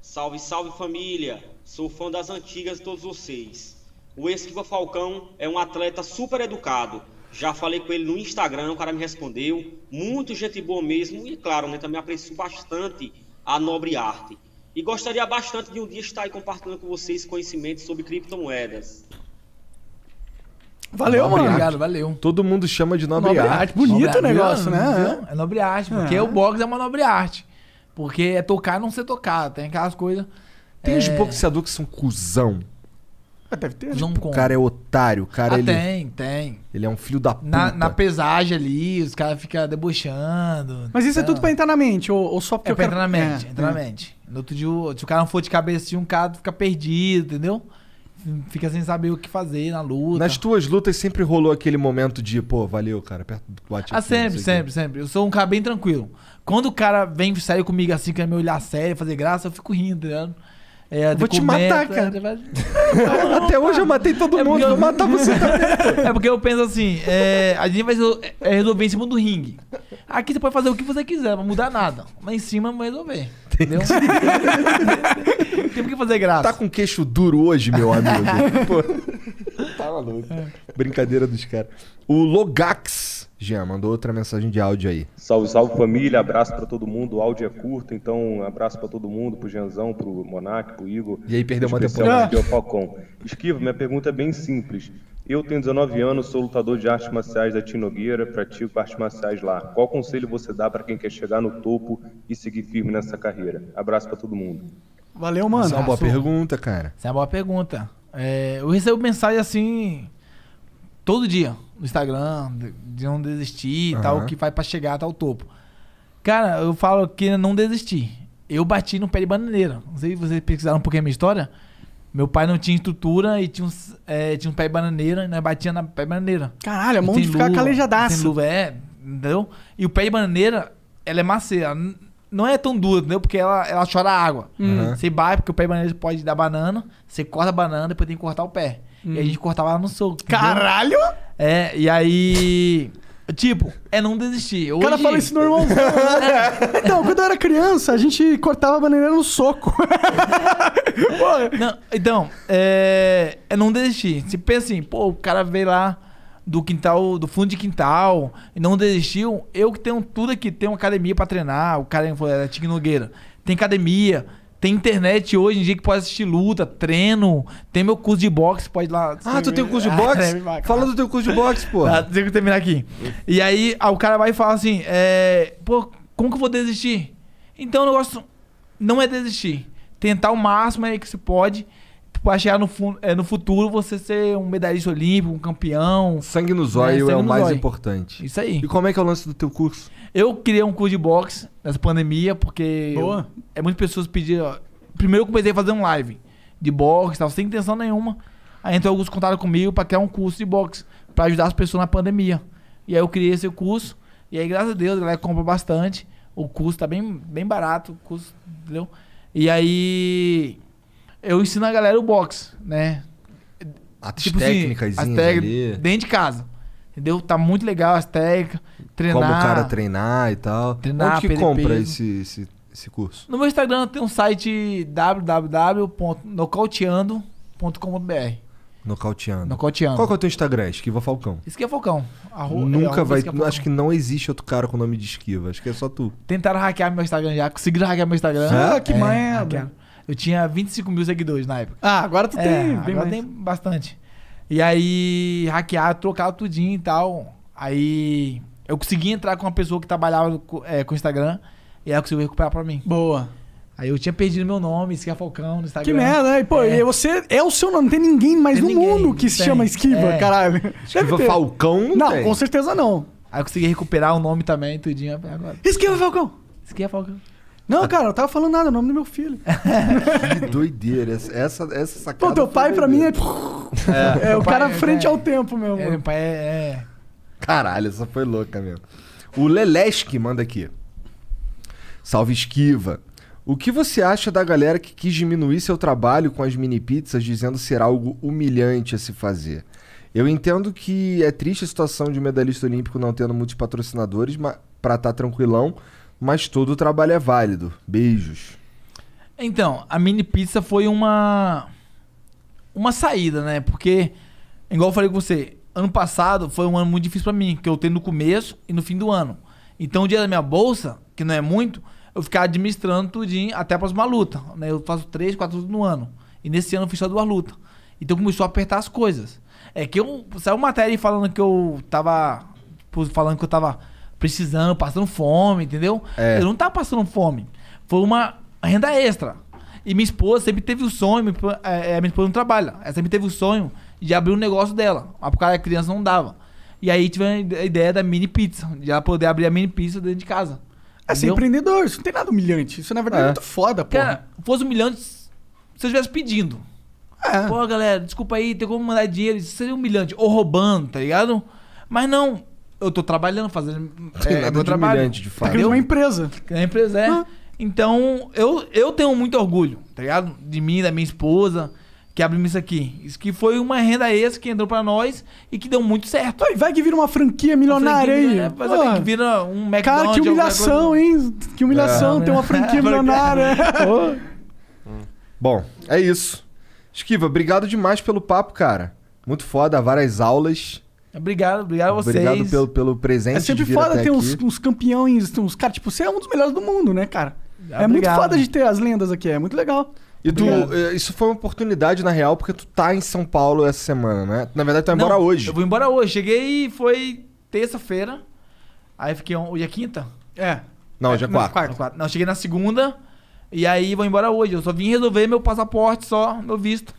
Speaker 2: Salve, salve família. Sou fã das antigas de todos vocês. O Esquiva Falcão é um atleta super educado. Já falei com ele no Instagram, o cara me respondeu. Muito gente boa mesmo. E claro, né, também aprecio bastante a nobre arte. E gostaria bastante de um dia estar aí compartilhando com vocês conhecimentos sobre criptomoedas.
Speaker 3: Valeu, nobre mano. Obrigado, valeu.
Speaker 2: Todo mundo chama de nobre, nobre arte. arte. Bonito nobre o negócio, né?
Speaker 3: É. nobre arte, porque é. o box é uma nobre arte. Porque é tocar não ser tocado, tem aquelas coisas. Tem é... os boxeadores
Speaker 2: que são cuzão.
Speaker 3: Ah, deve ter. Né? Tipo, o cara é otário, o cara ah, ele, tem, tem.
Speaker 2: Ele é um filho da puta. Na, na
Speaker 3: pesagem ali, os caras ficam debochando. Mas isso é né? tudo pra entrar na mente, ou, ou só porque. É pra quero... entrar na mente, é, entrar é. na mente. No outro dia, se o cara não for de cabeça, um cara fica perdido, entendeu? Fica sem saber o que fazer na luta. Nas
Speaker 2: tuas lutas sempre rolou aquele momento de, pô, valeu, cara, perto do bate. Ah, sempre, sempre,
Speaker 3: sempre. Eu sou um cara bem tranquilo. Quando o cara vem sair comigo assim, quer me olhar sério, fazer graça, eu fico rindo, entendeu? É, vou te matar, é, cara. Até hoje eu matei todo é mundo, eu... vou matar você também. É porque eu penso assim, é, a gente vai é, resolver em cima do ringue. Aqui você pode fazer o que você quiser, não mudar nada. Mas em cima vai resolver. Entendeu?
Speaker 2: Tem que fazer graça. Tá com queixo duro hoje, meu amigo. Pô, tá maluco. É. Brincadeira dos caras. O Logax Jean, mandou outra mensagem de áudio aí. Salve, salve família, abraço para todo mundo. O áudio é curto, então um abraço para todo mundo, pro Jeanzão, pro Monark, pro Igor. E aí perdeu uma temporada Esquiva, minha pergunta é bem simples. Eu tenho 19 anos, sou lutador de artes marciais da Tinogueira, pratico artes marciais lá. Qual conselho você dá para quem quer chegar no topo e seguir firme nessa carreira? Abraço para todo mundo.
Speaker 3: Valeu, mano. Isso é uma boa pergunta, cara. Isso é uma boa pergunta. É, eu recebo mensagem assim todo dia no Instagram, de não desistir e uhum. tal, que vai para chegar até o topo. Cara, eu falo que não desisti. Eu bati no pé de bananeira. Não sei se vocês pesquisaram um pouquinho a minha história. Meu pai não tinha estrutura e tinha, uns, é, tinha um pé de bananeira, né? Batia na pé de bananeira. Caralho, a é mão de ficar calejadaço. Sem luva, é, entendeu? E o pé de bananeira, ela é macia. Não é tão dura, entendeu? Porque ela, ela chora água. Uhum. Você bate, porque o pé de bananeira pode dar banana, você corta a banana, depois tem que cortar o pé. Hum. E a gente cortava ela no soco. Caralho! É, e aí. Tipo, é não desistir. Hoje... O cara fala isso normalzão. Né?
Speaker 1: então, quando eu era criança, a gente cortava a bananeira no soco.
Speaker 3: não, então, é... é não desistir. Se pensa assim, pô, o cara veio lá do quintal, do fundo de quintal, e não desistiu. Eu que tenho tudo aqui, tenho academia para treinar. O cara falou, era Tig Nogueira. Tem academia, tem internet hoje em dia que pode assistir luta, treino. Tem meu curso de boxe, pode ir lá. Ah, tu tem o curso de ah, boxe? É, fala do teu curso de boxe, pô. Tá, ah, tem que terminar aqui. E aí, ah, o cara vai e fala assim: é, pô, como que eu vou desistir? Então o negócio não é desistir. Tentar o máximo aí que se pode pra chegar no, é, no futuro você ser um medalhista olímpico, um campeão. Sangue no zóio é, é, o mais zóio. importante. Isso aí. E como é que é o lance do teu curso? Eu criei um curso de boxe nessa pandemia, porque Boa. Eu, é muitas pessoas pediram. Primeiro eu comecei a fazer um live de boxe, tava sem intenção nenhuma. Aí então alguns contaram comigo para criar um curso de boxe, para ajudar as pessoas na pandemia. E aí eu criei esse curso, e aí graças a Deus a galera compra bastante. O curso tá bem, bem barato, o curso, entendeu? E aí eu ensino a galera o boxe, né? As tipo técnicas assim, técnicas dentro de casa. Entendeu? Tá muito legal as técnicas, treinar. Como o cara treinar e tal. Treinar, Onde que compra esse, esse, esse, curso? No meu Instagram tem um site www.nocauteando.com.br.
Speaker 2: Nocauteando. Nocauteando. Qual que é o teu Instagram? Esquiva Falcão. Esquiva Falcão. Nunca é, vai. Falcão. Acho que não existe outro cara com o nome de Esquiva.
Speaker 3: Acho que é só tu. Tentaram hackear meu Instagram já. Conseguiram hackear meu Instagram. É? Ah, que é, merda. Hackearam. Eu tinha 25 mil seguidores na época. Ah, agora tu é, tem. Agora mais. tem bastante. E aí, hackear, trocar tudinho e tal. Aí eu consegui entrar com uma pessoa que trabalhava com, é, com o Instagram e ela conseguiu recuperar pra mim. Boa. Aí eu tinha perdido meu nome, Esquiva Falcão, no Instagram. Que merda, né? Pô, é.
Speaker 1: você é o seu nome, não tem ninguém mais tem no ninguém, mundo que se tem. chama Esquiva, é. caralho. Esquiva Falcão? Não, com certeza
Speaker 3: não. Aí eu consegui recuperar o nome também, tudinho. Agora.
Speaker 1: Esquiva Falcão! Esquiva Falcão. Não, cara, eu tava falando nada, é o nome do meu filho.
Speaker 2: que doideira. Essa, essa sacada. Pô,
Speaker 1: teu pai pra mim é.
Speaker 2: É, é o cara é, frente é, ao
Speaker 1: tempo, meu. É, meu
Speaker 2: pai é, é. Caralho, essa foi louca mesmo. O Leleski manda aqui. Salve esquiva. O que você acha da galera que quis diminuir seu trabalho com as mini pizzas, dizendo ser algo humilhante a se fazer? Eu entendo que é triste a situação de um medalhista olímpico não tendo muitos patrocinadores, mas pra estar tá tranquilão, mas todo o trabalho é válido. Beijos.
Speaker 3: Então, a mini pizza foi uma uma saída, né? Porque igual eu falei com você, ano passado foi um ano muito difícil para mim, que eu tenho no começo e no fim do ano. Então, o dia da minha bolsa, que não é muito, eu ficar administrando tudinho até a próxima luta, né? Eu faço três, quatro lutas no ano. E nesse ano eu fiz só duas lutas. Então começou a apertar as coisas. É que eu saiu matéria falando que eu tava tipo, falando que eu tava precisando, passando fome, entendeu? É. Eu não tava passando fome. Foi uma renda extra. E minha esposa sempre teve o sonho, é, é, minha esposa não trabalha, ela sempre teve o sonho de abrir um negócio dela. Mas por causa da criança não dava. E aí tive a ideia da mini pizza, de ela poder abrir a mini pizza dentro de casa. É ser é empreendedor, isso não tem nada humilhante. Isso na verdade é, é muito foda, pô. Cara, fosse humilhante se eu estivesse pedindo. É. Pô, galera, desculpa aí, tem como mandar dinheiro. Isso seria humilhante. Ou roubando, tá ligado? Mas não, eu tô trabalhando, fazendo. Tem é, nada meu de trabalho. de tá fato. É uma empresa. É uma empresa, é. Ah. Então, eu, eu tenho muito orgulho, tá ligado? De mim, da minha esposa, que abrimos isso aqui. Isso que foi uma renda extra que entrou para nós e que deu muito certo. Ah, vai que vira uma franquia milionária aí. Vai que vira um McDonald's. Cara, que
Speaker 1: humilhação, hein? Que humilhação é. ter uma franquia milionária.
Speaker 2: Bom, é isso. Esquiva, obrigado demais pelo papo, cara. Muito foda, várias
Speaker 1: aulas.
Speaker 3: Obrigado, obrigado a vocês. Obrigado pelo, pelo presente. É sempre foda ter uns,
Speaker 1: uns, campeões, uns caras, tipo, você é um dos melhores do mundo, né, cara? Obrigado. É muito foda de ter as lendas aqui, é muito legal. E
Speaker 2: tu, eh, isso foi uma oportunidade, na real, porque tu tá em São Paulo essa semana, né? Na verdade, tu vai embora Não, hoje. Eu vou
Speaker 3: embora hoje. Cheguei, foi terça-feira. Aí fiquei. Um, hoje é quinta? É. Não, hoje é quarta. É, quarta. quarta. Não, cheguei na segunda. E aí vou embora hoje. Eu só vim resolver meu passaporte, só, meu visto.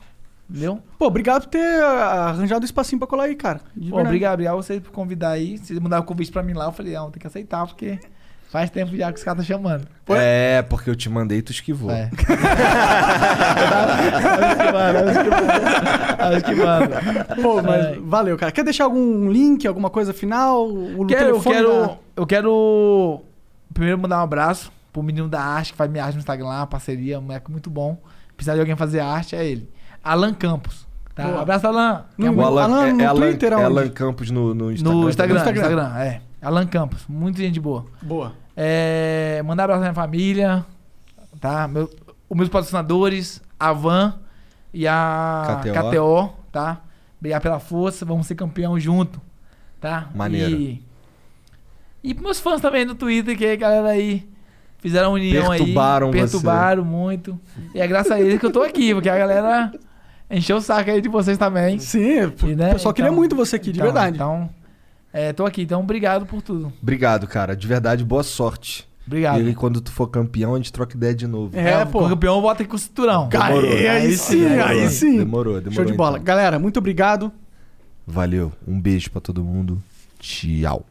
Speaker 3: Entendeu? Pô, obrigado por ter ah, arranjado um espacinho pra colar aí, cara. Pô, obrigado, obrigado você por convidar aí. Vocês mandaram o convite pra mim lá, eu falei, ó, tem que aceitar, porque faz tempo já que os caras estão tá chamando. Pô,
Speaker 2: é, porque eu te mandei e tu esquivou. É.
Speaker 3: eu esquivando, eu Pô, mas é. valeu,
Speaker 1: cara. Quer deixar algum link, alguma coisa final? O quero, telefone eu quero, da...
Speaker 3: eu quero primeiro mandar um abraço pro menino da arte, que faz minha arte no Instagram lá, parceria, um moleque muito bom. Precisar de alguém fazer arte, é ele. Alan Campos. Tá? Abraço, Alan. No, é o Alan, Alan, é, no é Alan,
Speaker 2: Twitter, é Alan Campos no, no Instagram. No Instagram, Instagram. Instagram,
Speaker 3: é. Alan Campos, muita gente boa. Boa. É, mandar um abraço à minha família, tá? Meu, os meus patrocinadores, a Van e a KTO, KTO tá? Obrigado pela força, vamos ser campeão junto, tá? Maneiro. E, e meus fãs também no Twitter, que é a galera aí fizeram união perturbaram aí. Perturbaram Perturbaram muito. E é graças a eles que eu tô aqui, porque a galera encher o saco aí de vocês também. Sim, e, né? o pessoal então, queria muito você aqui, de então, verdade. Então, é, tô aqui. Então, obrigado por tudo.
Speaker 2: Obrigado, cara. De verdade, boa sorte. Obrigado. E quando tu for campeão, a gente troca ideia de novo. É, é
Speaker 1: pô.
Speaker 3: campeão, bota com o cinturão.
Speaker 1: Demorou, aí, aí, sim, demorou, aí sim. Demorou, demorou. Show de bola. Então. Galera, muito obrigado.
Speaker 2: Valeu. Um beijo para todo mundo. Tchau.